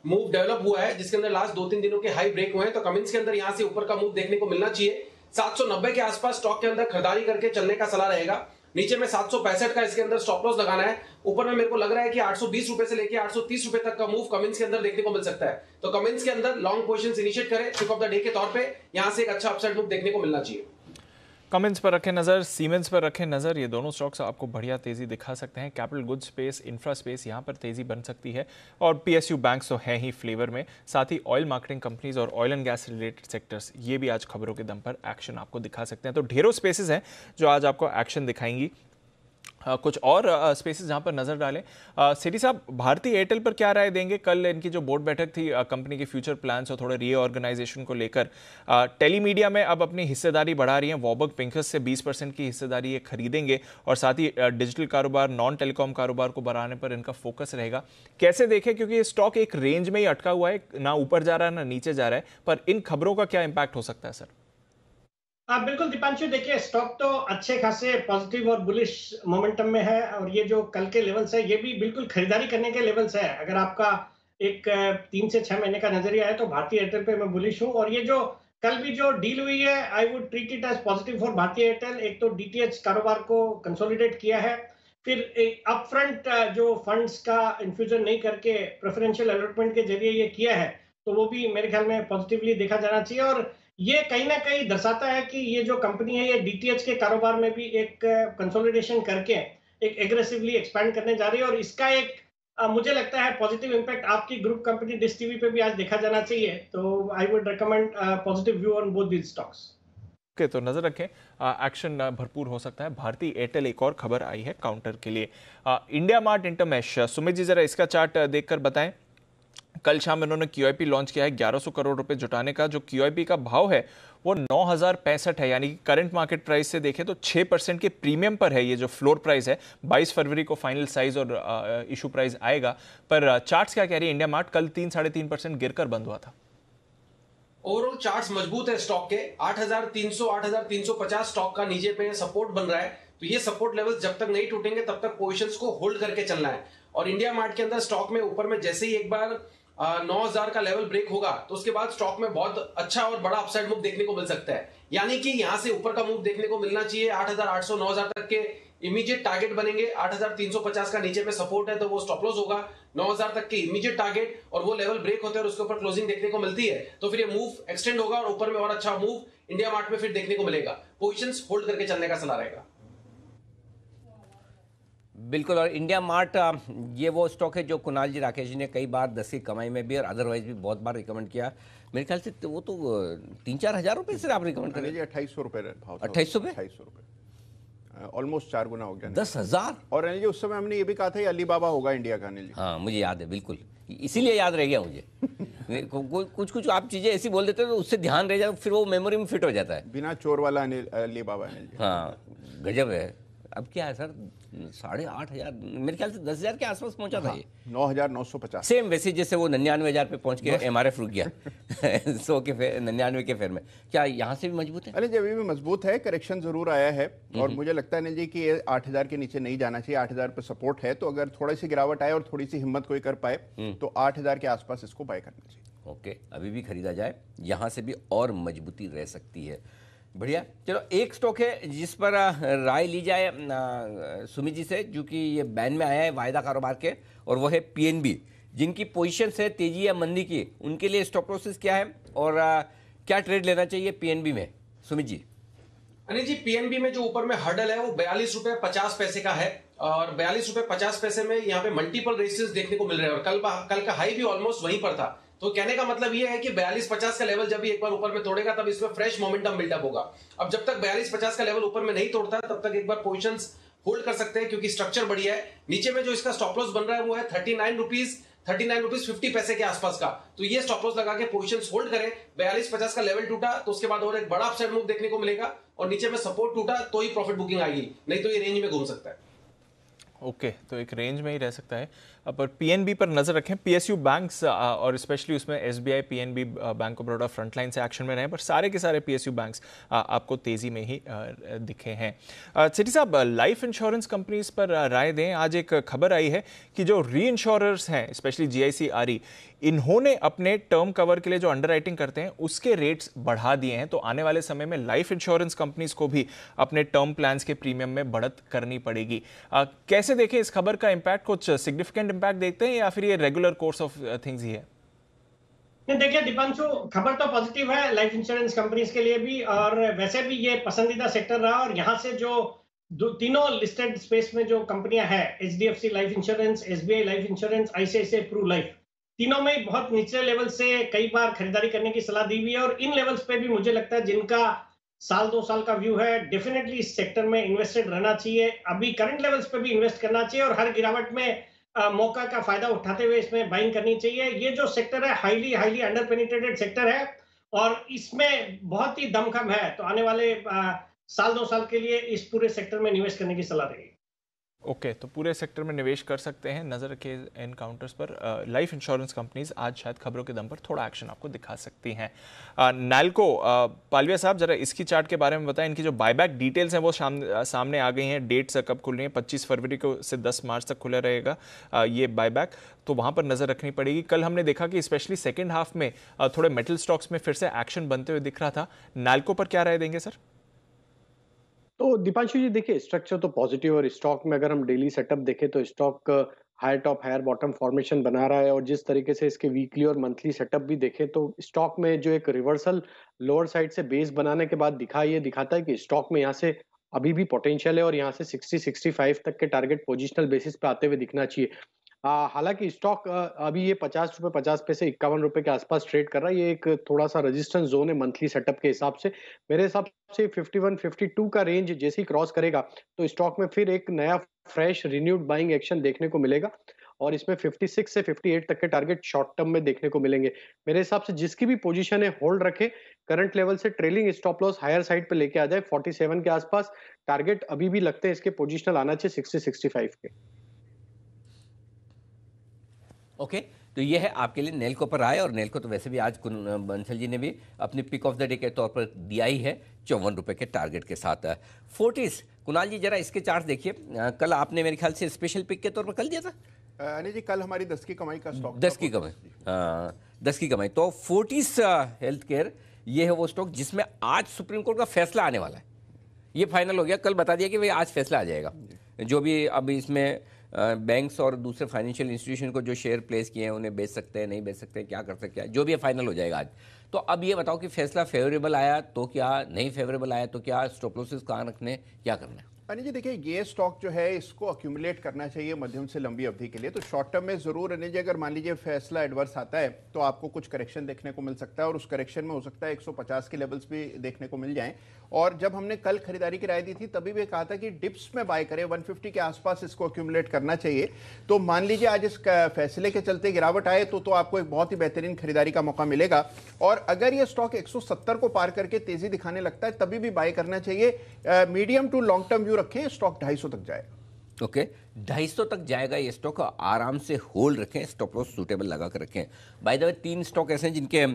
मूव डेवलप हुआ है जिसके अंदर लास्ट दो तीन दिनों के हाई ब्रेक हुए हैं तो कमिंस के अंदर यहाँ से ऊपर का मूव देखने को मिलना चाहिए सात के आसपास स्टॉक के अंदर खरीदारी करके चलने का सलाह रहेगा नीचे में सात का इसके अंदर स्टॉप लॉस लगाना है ऊपर में मेरे को लग रहा है कि आठ रुपए से लेके आठ रुपए तक का मूव कमेंट्स के अंदर देखने को मिल सकता है तो कमेंट्स के अंदर लॉन्ग पोजिशन इनिशिएट करें सिक ऑफ द डे के तौर पर यहां से एक अच्छा अपसाइड मूव देखने को मिलना चाहिए कमेंट्स पर रखें नज़र सीमेंस पर रखें नज़र ये दोनों स्टॉक्स आपको बढ़िया तेज़ी दिखा सकते हैं capital good space infra space यहाँ पर तेज़ी बन सकती है और पीएसयू बैंक्स तो हैं ही फ्लेवर में साथ ही ऑयल मार्केटिंग कंपनीज और oil and gas related sectors ये भी आज खबरों के दम पर एक्शन आपको दिखा सकते हैं तो ढेरों स्पेसेस हैं जो आज आपको एक्शन दिखाएंगी कुछ और स्पेसेस जहाँ जहां पर नजर डालें सिटी साहब भारतीय एयरटेल पर क्या राय देंगे कल इनकी जो बोर्ड बैठक थी कंपनी के फ्यूचर प्लान्स और थोड़े रीऑर्गेनाइजेशन को लेकर टेलीमीडिया में अब अपनी हिस्सेदारी बढ़ा रही है वॉबक पिंकस से 20 परसेंट की हिस्सेदारी ये खरीदेंगे और साथ ही डिजिटल कारोबार नॉन टेलीकॉम कारोबार को बढ़ाने पर इनका फोकस रहेगा कैसे देखें क्योंकि ये स्टॉक एक रेंज में ही अटका हुआ है ना ऊपर जा रहा है ना नीचे जा रहा है पर इन खबरों का क्या इम्पैक्ट हो सकता है सर आप हाँ, बिल्कुल दीपांशु देखिए स्टॉक तो अच्छे खासे पॉजिटिव और बुलिश मोमेंटम में है और ये जो कल के लेवल्स है ये भी बिल्कुल खरीदारी करने के लेवल्स है अगर आपका एक तीन से छह महीने का नजरिया है तो भारतीय एयरटेल पे मैं बुलिश हूँ और ये जो कल भी जो डील हुई है I would treat it as positive for Bhartiya Airtel एक तो डीटीएच कारोबार को कंसोलिडेट किया है फिर फ्रंट जो फंड्स का इन्फ्यूजन नहीं करके प्रेफरेंशियल अलॉटमेंट के जरिए ये किया है तो वो भी मेरे ख्याल में पॉजिटिवली देखा जाना चाहिए और ये कहीं ना कहीं दर्शाता है कि ये जो कंपनी है ये डीटीएच के कारोबार में भी एक कंसोलिडेशन करके एक एग्रेसिवली एक्सपैंड करने जा रही है और इसका एक आ, मुझे लगता है पॉजिटिव इंपैक्ट आपकी ग्रुप कंपनी डिस टीवी पे भी आज देखा जाना चाहिए तो I would recommend positive view on both these stocks okay तो नज़र रखें एक्शन भरपूर हो सकता है भारतीय एयरटेल एक और खबर आई है काउंटर के लिए इंडिया मार्ट इंटरमेश सुमित जी जरा इसका चार्ट देखकर बताएं कल शाम इन्होंने क्यूआईपी लॉन्च किया है 1100 करोड़ रुपए जुटाने का जो क्यूआईपी का भाव है वो नौ हज़ार पैंसठ है यानी कि करंट मार्केट प्राइस से देखें तो 6 परसेंट के प्रीमियम पर है ये जो फ्लोर प्राइस है 22 फरवरी को फाइनल साइज और इशू प्राइस आएगा पर चार्ट्स क्या कह रही है इंडिया मार्ट कल तीन साढ़े तीन परसेंट गिर कर बंद हुआ था ओवरऑल चार्ट मजबूत है स्टॉक के 8,300 8,350 स्टॉक का नीचे पे सपोर्ट बन रहा है तो ये सपोर्ट लेवल जब तक नहीं टूटेंगे तब तक पोजिशन को होल्ड करके चलना है और इंडिया मार्ट के अंदर स्टॉक में ऊपर में जैसे ही एक बार नौ हजार का लेवल ब्रेक होगा तो उसके बाद स्टॉक में बहुत अच्छा और बड़ा अपसाइड मूव देखने को मिल सकता है यानी कि यहां से ऊपर का मूव देखने को मिलना चाहिए आठ हजार आठ सौ नौ हजार तक के इमीडिएट टारगेट बनेंगे 8,350 का नीचे में सपोर्ट है तो वो स्टॉप लॉस होगा 9,000 तक के इमीडिएट टारगेट और वो लेवल ब्रेक होते हैं और उसके ऊपर क्लोजिंग देखने को मिलती है तो फिर ये मूव एक्सटेंड होगा और ऊपर में और अच्छा मूव इंडिया मार्ट में फिर देखने को मिलेगा पोजिशन होल्ड करके चलने का सलाह रहेगा बिल्कुल और इंडिया मार्ट ये वो स्टॉक है जो कुणाल जी राकेश जी ने कई बार दस की कमाई में भी और अदरवाइज भी बहुत बार रिकमेंड किया मेरे ख्याल से तो वो तो तीन चार हजार रुपये से आप रिकमेंड कर लीजिए अट्ठाईस सौ रुपये अट्ठाईस सौ अट्ठाईस सौ रुपये ऑलमोस्ट चार गुना हो गया दस हजार और अनिल जी उस समय हमने ये भी कहा था अली बाबा होगा इंडिया का अनिल जी हाँ मुझे याद है बिल्कुल इसीलिए याद रह गया मुझे कुछ कुछ आप चीजें ऐसी बोल देते हो तो उससे ध्यान रह जाता फिर वो मेमोरी में फिट हो जाता है बिना चोर वाला अनिल अली बाबा अनिल जी हाँ गजब है अब क्या है सर साढ़े आठ हजार मेरे ख्याल से दस हजार के आसपास पहुंचा था हाँ, ये नौ हजार नौ सौ पचास सेम वैसे जैसे वो नन्यानवे हजार पे पहुंच गया एम आर एफ रुक गया सो के फेर नन्यानवे के फेर में क्या यहाँ से भी मजबूत है अरे जब भी मजबूत है करेक्शन जरूर आया है हम्म, और हम्म। मुझे लगता है अनिल जी कि ये आठ हजार के नीचे नहीं जाना चाहिए आठ हजार पे सपोर्ट है तो अगर थोड़ी सी गिरावट आए और थोड़ी सी हिम्मत कोई कर पाए हम्म। तो आठ हजार के आसपास इसको बाय करना चाहिए ओके अभी भी खरीदा जाए यहाँ से भी और मजबूती रह सकती है बढ़िया चलो एक स्टॉक है जिस पर राय ली जाए सुमित जी से जो कि ये बैन में आया है वायदा कारोबार के और वो है पीएनबी जिनकी पोजीशन है तेजी या मंदी की उनके लिए स्टॉक प्रोसेस क्या है और क्या ट्रेड लेना चाहिए पीएनबी में सुमित जी अनिल जी पीएनबी में जो ऊपर में हर्डल है वो बयालीस रुपए पचास पैसे का है और बयालीस रुपए पचास पैसे में यहाँ पे मल्टीपल रेजिस्टेंस देखने को मिल रहे हैं और कल कल का हाई भी ऑलमोस्ट वहीं पर था तो कहने का मतलब यह है कि बयालीस पचास का लेवल जब एक बार ऊपर में तोड़ेगा तब इसमें फ्रेश मोमेंटम बिल्डअप होगा अब जब तक बयालीस पचास का लेवल ऊपर में नहीं तोड़ता तब तक एक बार पोजिशन होल्ड कर सकते हैं क्योंकि स्ट्रक्चर बढ़िया है नीचे में जो इसका स्टॉप लॉस बन रहा है वो है thirty nine rupees thirty nine rupees fifty पैसे के आसपास का तो ये स्टॉप लॉस लगा के पोजिशन होल्ड करें बयालीस पचास का लेवल टूटा तो उसके बाद और एक बड़ा अपसाइड मूव देखने को मिलेगा और नीचे में सपोर्ट टूटा तो ही प्रॉफिट बुकिंग आएगी नहीं तो ये रेंज में घूम सकता है ओके okay, तो एक रेंज में ही रह सकता है पर पीएनबी पर नजर रखें पीएसयू बैंक्स और स्पेशली उसमें SBI PNB Bank of Baroda frontline से एक्शन में रहे पर सारे के सारे पीएसयू बैंक्स आपको तेजी में ही दिखे हैं सिटी साहब लाइफ इंश्योरेंस कंपनीज पर राय दें आज एक खबर आई है कि जो री इंश्योरर्स हैं स्पेशली जीआईसी आर इन्होंने अपने टर्म कवर के लिए जो अंडर करते हैं उसके रेट्स बढ़ा दिए हैं तो आने वाले समय में लाइफ इंश्योरेंस कंपनीज को भी अपने टर्म प्लान्स के प्रीमियम में बढ़त करनी पड़ेगी कैसे देखें इस खबर का इम्पैक्ट कुछ सिग्निफिकेंट परमानेंट इम्पैक्ट देखते हैं या फिर ये रेगुलर कोर्स ऑफ थिंग्स ही है देखिए दीपांशु खबर तो पॉजिटिव है लाइफ इंश्योरेंस कंपनीज के लिए भी और वैसे भी ये पसंदीदा सेक्टर रहा और यहाँ से जो तीनों लिस्टेड स्पेस में जो कंपनियां हैं H D F C life insurance S B I life insurance ICICI Pru life तीनों में बहुत निचले लेवल से कई बार खरीदारी करने की सलाह दी हुई है और इन लेवल्स पे भी मुझे लगता है जिनका साल दो साल का व्यू है डेफिनेटली इस सेक्टर में इन्वेस्टेड रहना चाहिए अभी करंट लेवल्स पे भी इन्वेस्ट करना चाहिए और हर गिरावट में मौका का फायदा उठाते हुए इसमें बाइंग करनी चाहिए ये जो सेक्टर है highly highly under penetrated sector है और इसमें बहुत ही दमखम है तो आने वाले आ, साल दो साल के लिए इस पूरे सेक्टर में निवेश करने की सलाह रहेगी ओके okay, तो पूरे सेक्टर में निवेश कर सकते हैं नज़र के इनकाउंटर्स पर लाइफ इंश्योरेंस कंपनीज आज शायद खबरों के दम पर थोड़ा एक्शन आपको दिखा सकती हैं नैलको पालविया साहब जरा इसकी चार्ट के बारे में बताएं इनकी जो बायबैक डिटेल्स हैं वो शाम, सामने आ गई हैं डेट्स कब खुल रही हैं पच्चीस फरवरी को से दस मार्च तक खुला रहेगा आ, ये बायबैक तो वहाँ पर नज़र रखनी पड़ेगी कल हमने देखा कि स्पेशली सेकेंड हाफ में थोड़े मेटल स्टॉक्स में फिर से एक्शन बनते हुए दिख रहा था नैल्को पर क्या राय देंगे सर तो दीपांशु जी देखिए स्ट्रक्चर तो पॉजिटिव और स्टॉक में अगर हम डेली सेटअप देखें तो stock higher top higher bottom formation बना रहा है और जिस तरीके से इसके वीकली और मंथली सेटअप भी देखें तो स्टॉक में जो एक रिवर्सल लोअर साइड से बेस बनाने के बाद दिखा ये दिखाता है कि स्टॉक में यहाँ से अभी भी पोटेंशियल है और यहाँ से सिक्सटी सिक्सटी तक के टारगेट पोजिशनल बेसिस पे आते हुए दिखना चाहिए हाँ, हालांकि स्टॉक अभी ये पचास रुपए पचास पैसे इक्यावन रुपए के आसपास ट्रेड कर रहा है ये एक थोड़ा सा रेजिस्टेंस जोन है मंथली सेटअप के हिसाब से मेरे हिसाब से 51 52 का रेंज जैसे ही क्रॉस करेगा तो स्टॉक में फिर एक नया फ्रेश रिन्यूड बाइंग एक्शन देखने को मिलेगा और इसमें 56 से 58 तक के टारगेट शॉर्ट टर्म में देखने को मिलेंगे मेरे हिसाब से जिसकी भी पोजीशन है होल्ड रखे करंट लेवल से trailing stop loss higher side पे लेके आ जाए 47 के आसपास टारगेट अभी भी लगते हैं इसके पोजिशनल आना चाहिए 60 65 के ओके तो ये है आपके लिए नेल को पर आए और नेल को तो वैसे भी आज बंसल जी ने भी अपनी पिक ऑफ द डे के तौर पर दिया ही है चौवन रुपये के टारगेट के साथ फोर्टिस कुणाल जी जरा इसके चार्ज देखिए कल आपने मेरे ख्याल से स्पेशल पिक के तौर पर कल दिया था अनिल जी कल हमारी दस की कमाई का स्टॉक दस की कमाई हाँ, दस की कमाई तो फोर्टिस हेल्थ केयर ये है वो स्टॉक जिसमें आज सुप्रीम कोर्ट का फैसला आने वाला है ये फाइनल हो गया कल बता दिया कि भाई आज फैसला आ जाएगा जो भी अब इसमें बैंक्स और दूसरे फाइनेंशियल इंस्टीट्यूशन को जो शेयर प्लेस किए हैं उन्हें बेच सकते हैं नहीं बेच सकते क्या कर सकते हैं जो भी है फाइनल हो जाएगा आज तो अब ये बताओ कि फैसला फेवरेबल आया तो क्या नहीं फेवरेबल आया तो क्या स्टोपलोसिस कहाँ रखने क्या करना है अनिल जी देखिए ये स्टॉक जो है इसको अक्यूमुलेट करना चाहिए मध्यम से लंबी अवधि के लिए तो शॉर्ट टर्म में ज़रूर अनिल जी अगर मान लीजिए फैसला एडवर्स आता है तो आपको कुछ करेक्शन देखने को मिल सकता है और उस करेक्शन में हो सकता है 150 के लेवल्स भी देखने को मिल जाएं और जब हमने कल खरीदारी की राय दी थी तभी भी कहा था कि डिप्स में बाय करें वन के आसपास इसको अक्यूमुलेट करना चाहिए तो मान लीजिए आज इस फैसले के चलते गिरावट आए तो, तो आपको एक बहुत ही बेहतरीन खरीदारी का मौका मिलेगा और अगर ये स्टॉक एक को पार करके तेजी दिखाने लगता है तभी भी बाय करना चाहिए medium to long term view रखें स्टॉक ढाई तक जाएगा ओके ढाई सौ तक जाएगा ये स्टॉक आराम से होल्ड रखें स्टॉप लॉस सूटेबल लगा कर रखें बाय द वे तीन स्टॉक ऐसे हैं जिनके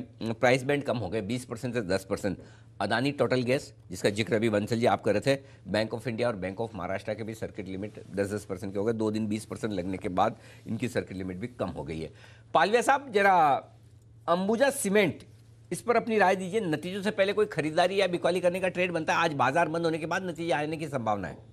प्राइस बैंड कम हो गए बीस परसेंट से दस परसेंट अदानी टोटल गैस जिसका जिक्र अभी बंसल जी आप कर रहे थे बैंक ऑफ इंडिया और बैंक ऑफ महाराष्ट्र के भी सर्किट लिमिट दस दस परसेंट के हो गए दो दिन बीस परसेंट लगने के बाद इनकी सर्किट लिमिट भी कम हो गई है पालविया साहब जरा अंबुजा सीमेंट इस पर अपनी राय दीजिए नतीजों से पहले कोई खरीदारी या बिकवाली करने का ट्रेड बनता है आज बाजार बंद होने के बाद नतीजे आने की संभावना है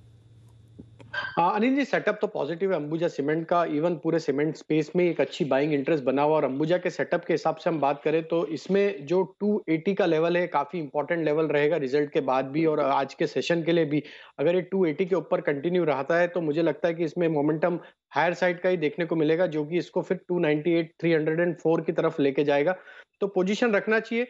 हाँ, अनिल जी सेटअप तो पॉजिटिव है अंबुजा सीमेंट का इवन पूरे सीमेंट स्पेस में एक अच्छी बाइंग इंटरेस्ट बना हुआ और अंबुजा के सेटअप के हिसाब से हम बात करें तो इसमें जो 280 का लेवल है काफी इंपॉर्टेंट लेवल रहेगा रिजल्ट के बाद भी और आज के सेशन के लिए भी अगर ये 280 के ऊपर कंटिन्यू रहता है तो मुझे लगता है कि इसमें मोमेंटम हायर साइड का ही देखने को मिलेगा जो कि इसको फिर टू नाइनटी की तरफ लेके जाएगा तो पोजीशन रखना चाहिए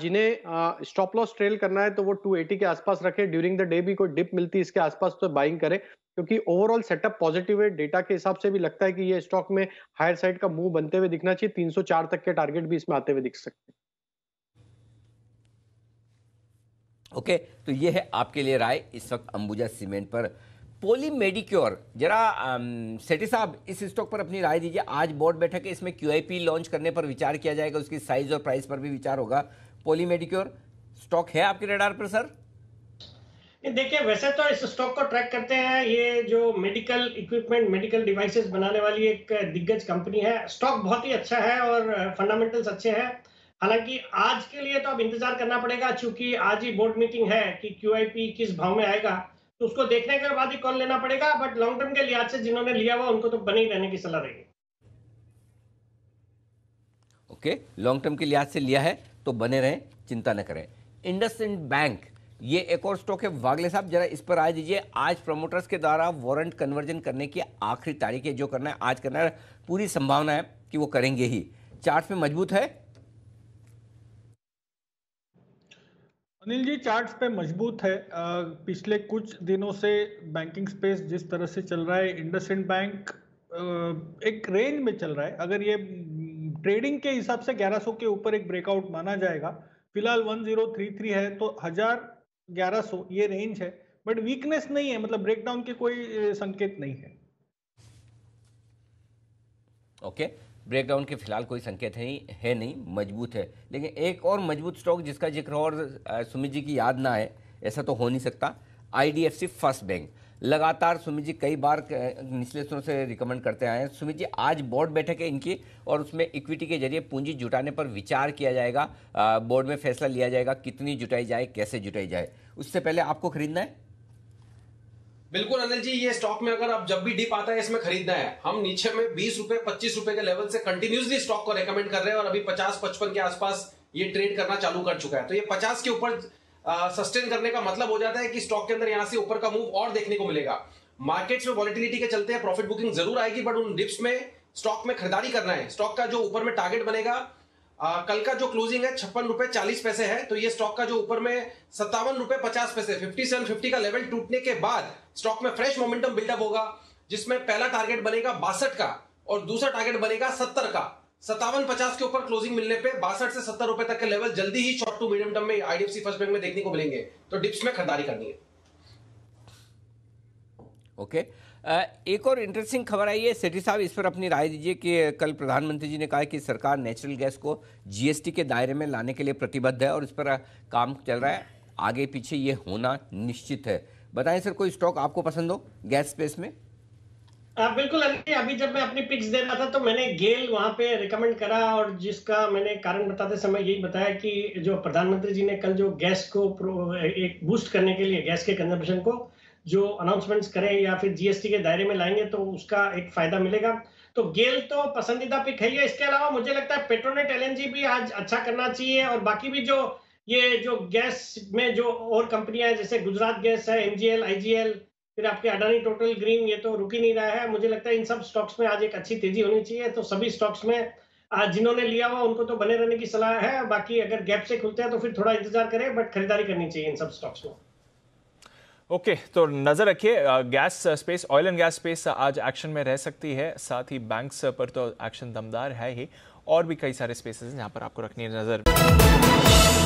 जिन्हें स्टॉप लॉस ट्रेल करना है तो वो 280 के आसपास रखें ड्यूरिंग द डे भी कोई डिप मिलती है इसके आसपास तो बाइंग करें क्योंकि ओवरऑल सेटअप पॉजिटिव है डेटा के हिसाब से भी लगता है कि ये स्टॉक में हायर साइड का मूव बनते हुए दिखना चाहिए 304 तक के टारगेट भी इसमें आते हुए दिख सकते हैं ओके okay, तो ये है आपके लिए राय इस वक्त अंबुजा सीमेंट पर पोली मेडिक्योर जरा सेठी साहब इस स्टॉक पर अपनी राय दीजिए आज बोर्ड बैठक है इसमें क्यू लॉन्च करने पर विचार किया जाएगा उसकी साइज और प्राइस पर भी विचार होगा पोली मेडिक्योर स्टॉक है आपके रेडार पर सर देखिए वैसे तो इस स्टॉक को ट्रैक करते हैं ये जो मेडिकल इक्विपमेंट मेडिकल डिवाइसेस बनाने वाली एक दिग्गज कंपनी है स्टॉक बहुत ही अच्छा है और फंडामेंटल्स अच्छे हैं हालांकि आज के लिए तो अब इंतजार करना पड़ेगा क्योंकि आज ही बोर्ड मीटिंग है कि क्यू किस भाव में आएगा तो उसको देखने के बाद ही कॉल लेना पड़ेगा बट लॉन्ग टर्म के लिहाज से जिन्होंने लिया हुआ उनको तो बने ही रहने की सलाह रहेगी ओके लॉन्ग टर्म के लिहाज से लिया है तो बने रहें चिंता न करें इंडसइंड बैंक ये एक और स्टॉक है वागले साहब जरा इस पर आ दीजिए आज प्रमोटर्स के द्वारा वारंट कन्वर्जन करने की आखिरी तारीख है जो करना है आज करना है पूरी संभावना है कि वो करेंगे ही चार्ट में मजबूत है अनिल जी चार्ट्स पे मजबूत है पिछले कुछ दिनों से बैंकिंग स्पेस जिस तरह से चल रहा है इंडसइंड बैंक एक रेंज में चल रहा है अगर ये ट्रेडिंग के हिसाब से 1100 के ऊपर एक ब्रेकआउट माना जाएगा फिलहाल 1033 है तो हजार ग्यारह ये रेंज है बट वीकनेस नहीं है मतलब ब्रेकडाउन के कोई संकेत नहीं है ओके okay. ब्रेकडाउन के फिलहाल कोई संकेत है नहीं है नहीं मजबूत है लेकिन एक और मजबूत स्टॉक जिसका जिक्र और सुमित जी की याद ना आए ऐसा तो हो नहीं सकता आईडीएफसी फर्स्ट बैंक लगातार सुमित जी कई बार निचले स्तरों से रिकमेंड करते आए हैं सुमित जी आज बोर्ड बैठक है इनकी और उसमें इक्विटी के जरिए पूंजी जुटाने पर विचार किया जाएगा बोर्ड में फैसला लिया जाएगा कितनी जुटाई जाए कैसे जुटाई जाए उससे पहले आपको खरीदना है बिल्कुल अनिल जी ये स्टॉक में अगर आप जब भी डिप आता है इसमें खरीदना है हम नीचे में बीस रुपए पच्चीस रुपए के लेवल से कंटिन्यूसली स्टॉक को रेकमेंड कर रहे हैं और अभी पचास पचपन के आसपास ये ट्रेड करना चालू कर चुका है तो ये पचास के ऊपर सस्टेन करने का मतलब हो जाता है कि स्टॉक के अंदर यहां से ऊपर का मूव और देखने को मिलेगा मार्केट्स में वॉलिटिलिटी के चलते प्रॉफिट बुकिंग जरूर आएगी बट उन डिप्स में स्टॉक में खरीदारी करना है स्टॉक का जो ऊपर में टारगेट बनेगा आ, कल का जो क्लोजिंग है छप्पन रुपए चालीस पैसे है तो ये स्टॉक का जो ऊपर में सत्तावन रुपए पचास पैसे फिफ्टी सेवन फिफ्टी का लेवल टूटने के बाद स्टॉक में फ्रेश मोमेंटम बिल्डअप होगा जिसमें पहला टारगेट बनेगा बासठ का और दूसरा टारगेट बनेगा सत्तर का सत्तावन पचास के ऊपर क्लोजिंग मिलने पे बासठ से सत्तर रुपए तक के लेवल जल्दी ही शॉर्ट टू मीडियम टर्म में आईडीएफसी फर्स्ट बैंक में देखने को मिलेंगे तो डिप्स में खरीदारी करनी है ओके okay. एक और इंटरेस्टिंग खबर आई है सेठी साहब इस पर अपनी राय दीजिए कि कल प्रधानमंत्री जी ने कहा कि सरकार नेचुरल गैस को जीएसटी के दायरे में लाने के लिए प्रतिबद्ध है और इस पर काम चल रहा है आगे पीछे ये होना निश्चित है बताएं सर कोई स्टॉक आपको पसंद हो गैस स्पेस में आ, बिल्कुल अभी जब मैं अपनी पिक्स दे रहा था तो मैंने गेल वहां पे रिकमेंड करा और जिसका मैंने कारण बताते समय यही बताया कि जो प्रधानमंत्री जी ने कल जो गैस को एक बूस्ट करने के लिए गैस के कंजम्पशन को जो अनाउंसमेंट्स करें या फिर जीएसटी के दायरे में लाएंगे तो उसका एक फायदा मिलेगा तो गेल तो पसंदीदा पिक है इसके अलावा मुझे लगता है पेट्रोनेट एलएनजी भी आज अच्छा करना चाहिए और बाकी भी जो ये जो गैस में जो और कंपनियां हैं जैसे गुजरात गैस है एमजीएल आईजीएल फिर आपके अडानी टोटल ग्रीन ये तो रुकी नहीं रहा है मुझे लगता है इन सब स्टॉक्स में आज एक अच्छी तेजी होनी चाहिए तो सभी स्टॉक्स में जिन्होंने लिया हुआ उनको तो बने रहने की सलाह है बाकी अगर गैप से खुलते हैं तो फिर थोड़ा इंतजार करें बट खरीदारी करनी चाहिए इन सब स्टॉक्स में ओके okay, तो नज़र रखिए gas space oil and gas space आज एक्शन में रह सकती है साथ ही बैंक्स पर तो एक्शन दमदार है ही और भी कई सारे स्पेसेस हैं पर आपको रखनी है नज़र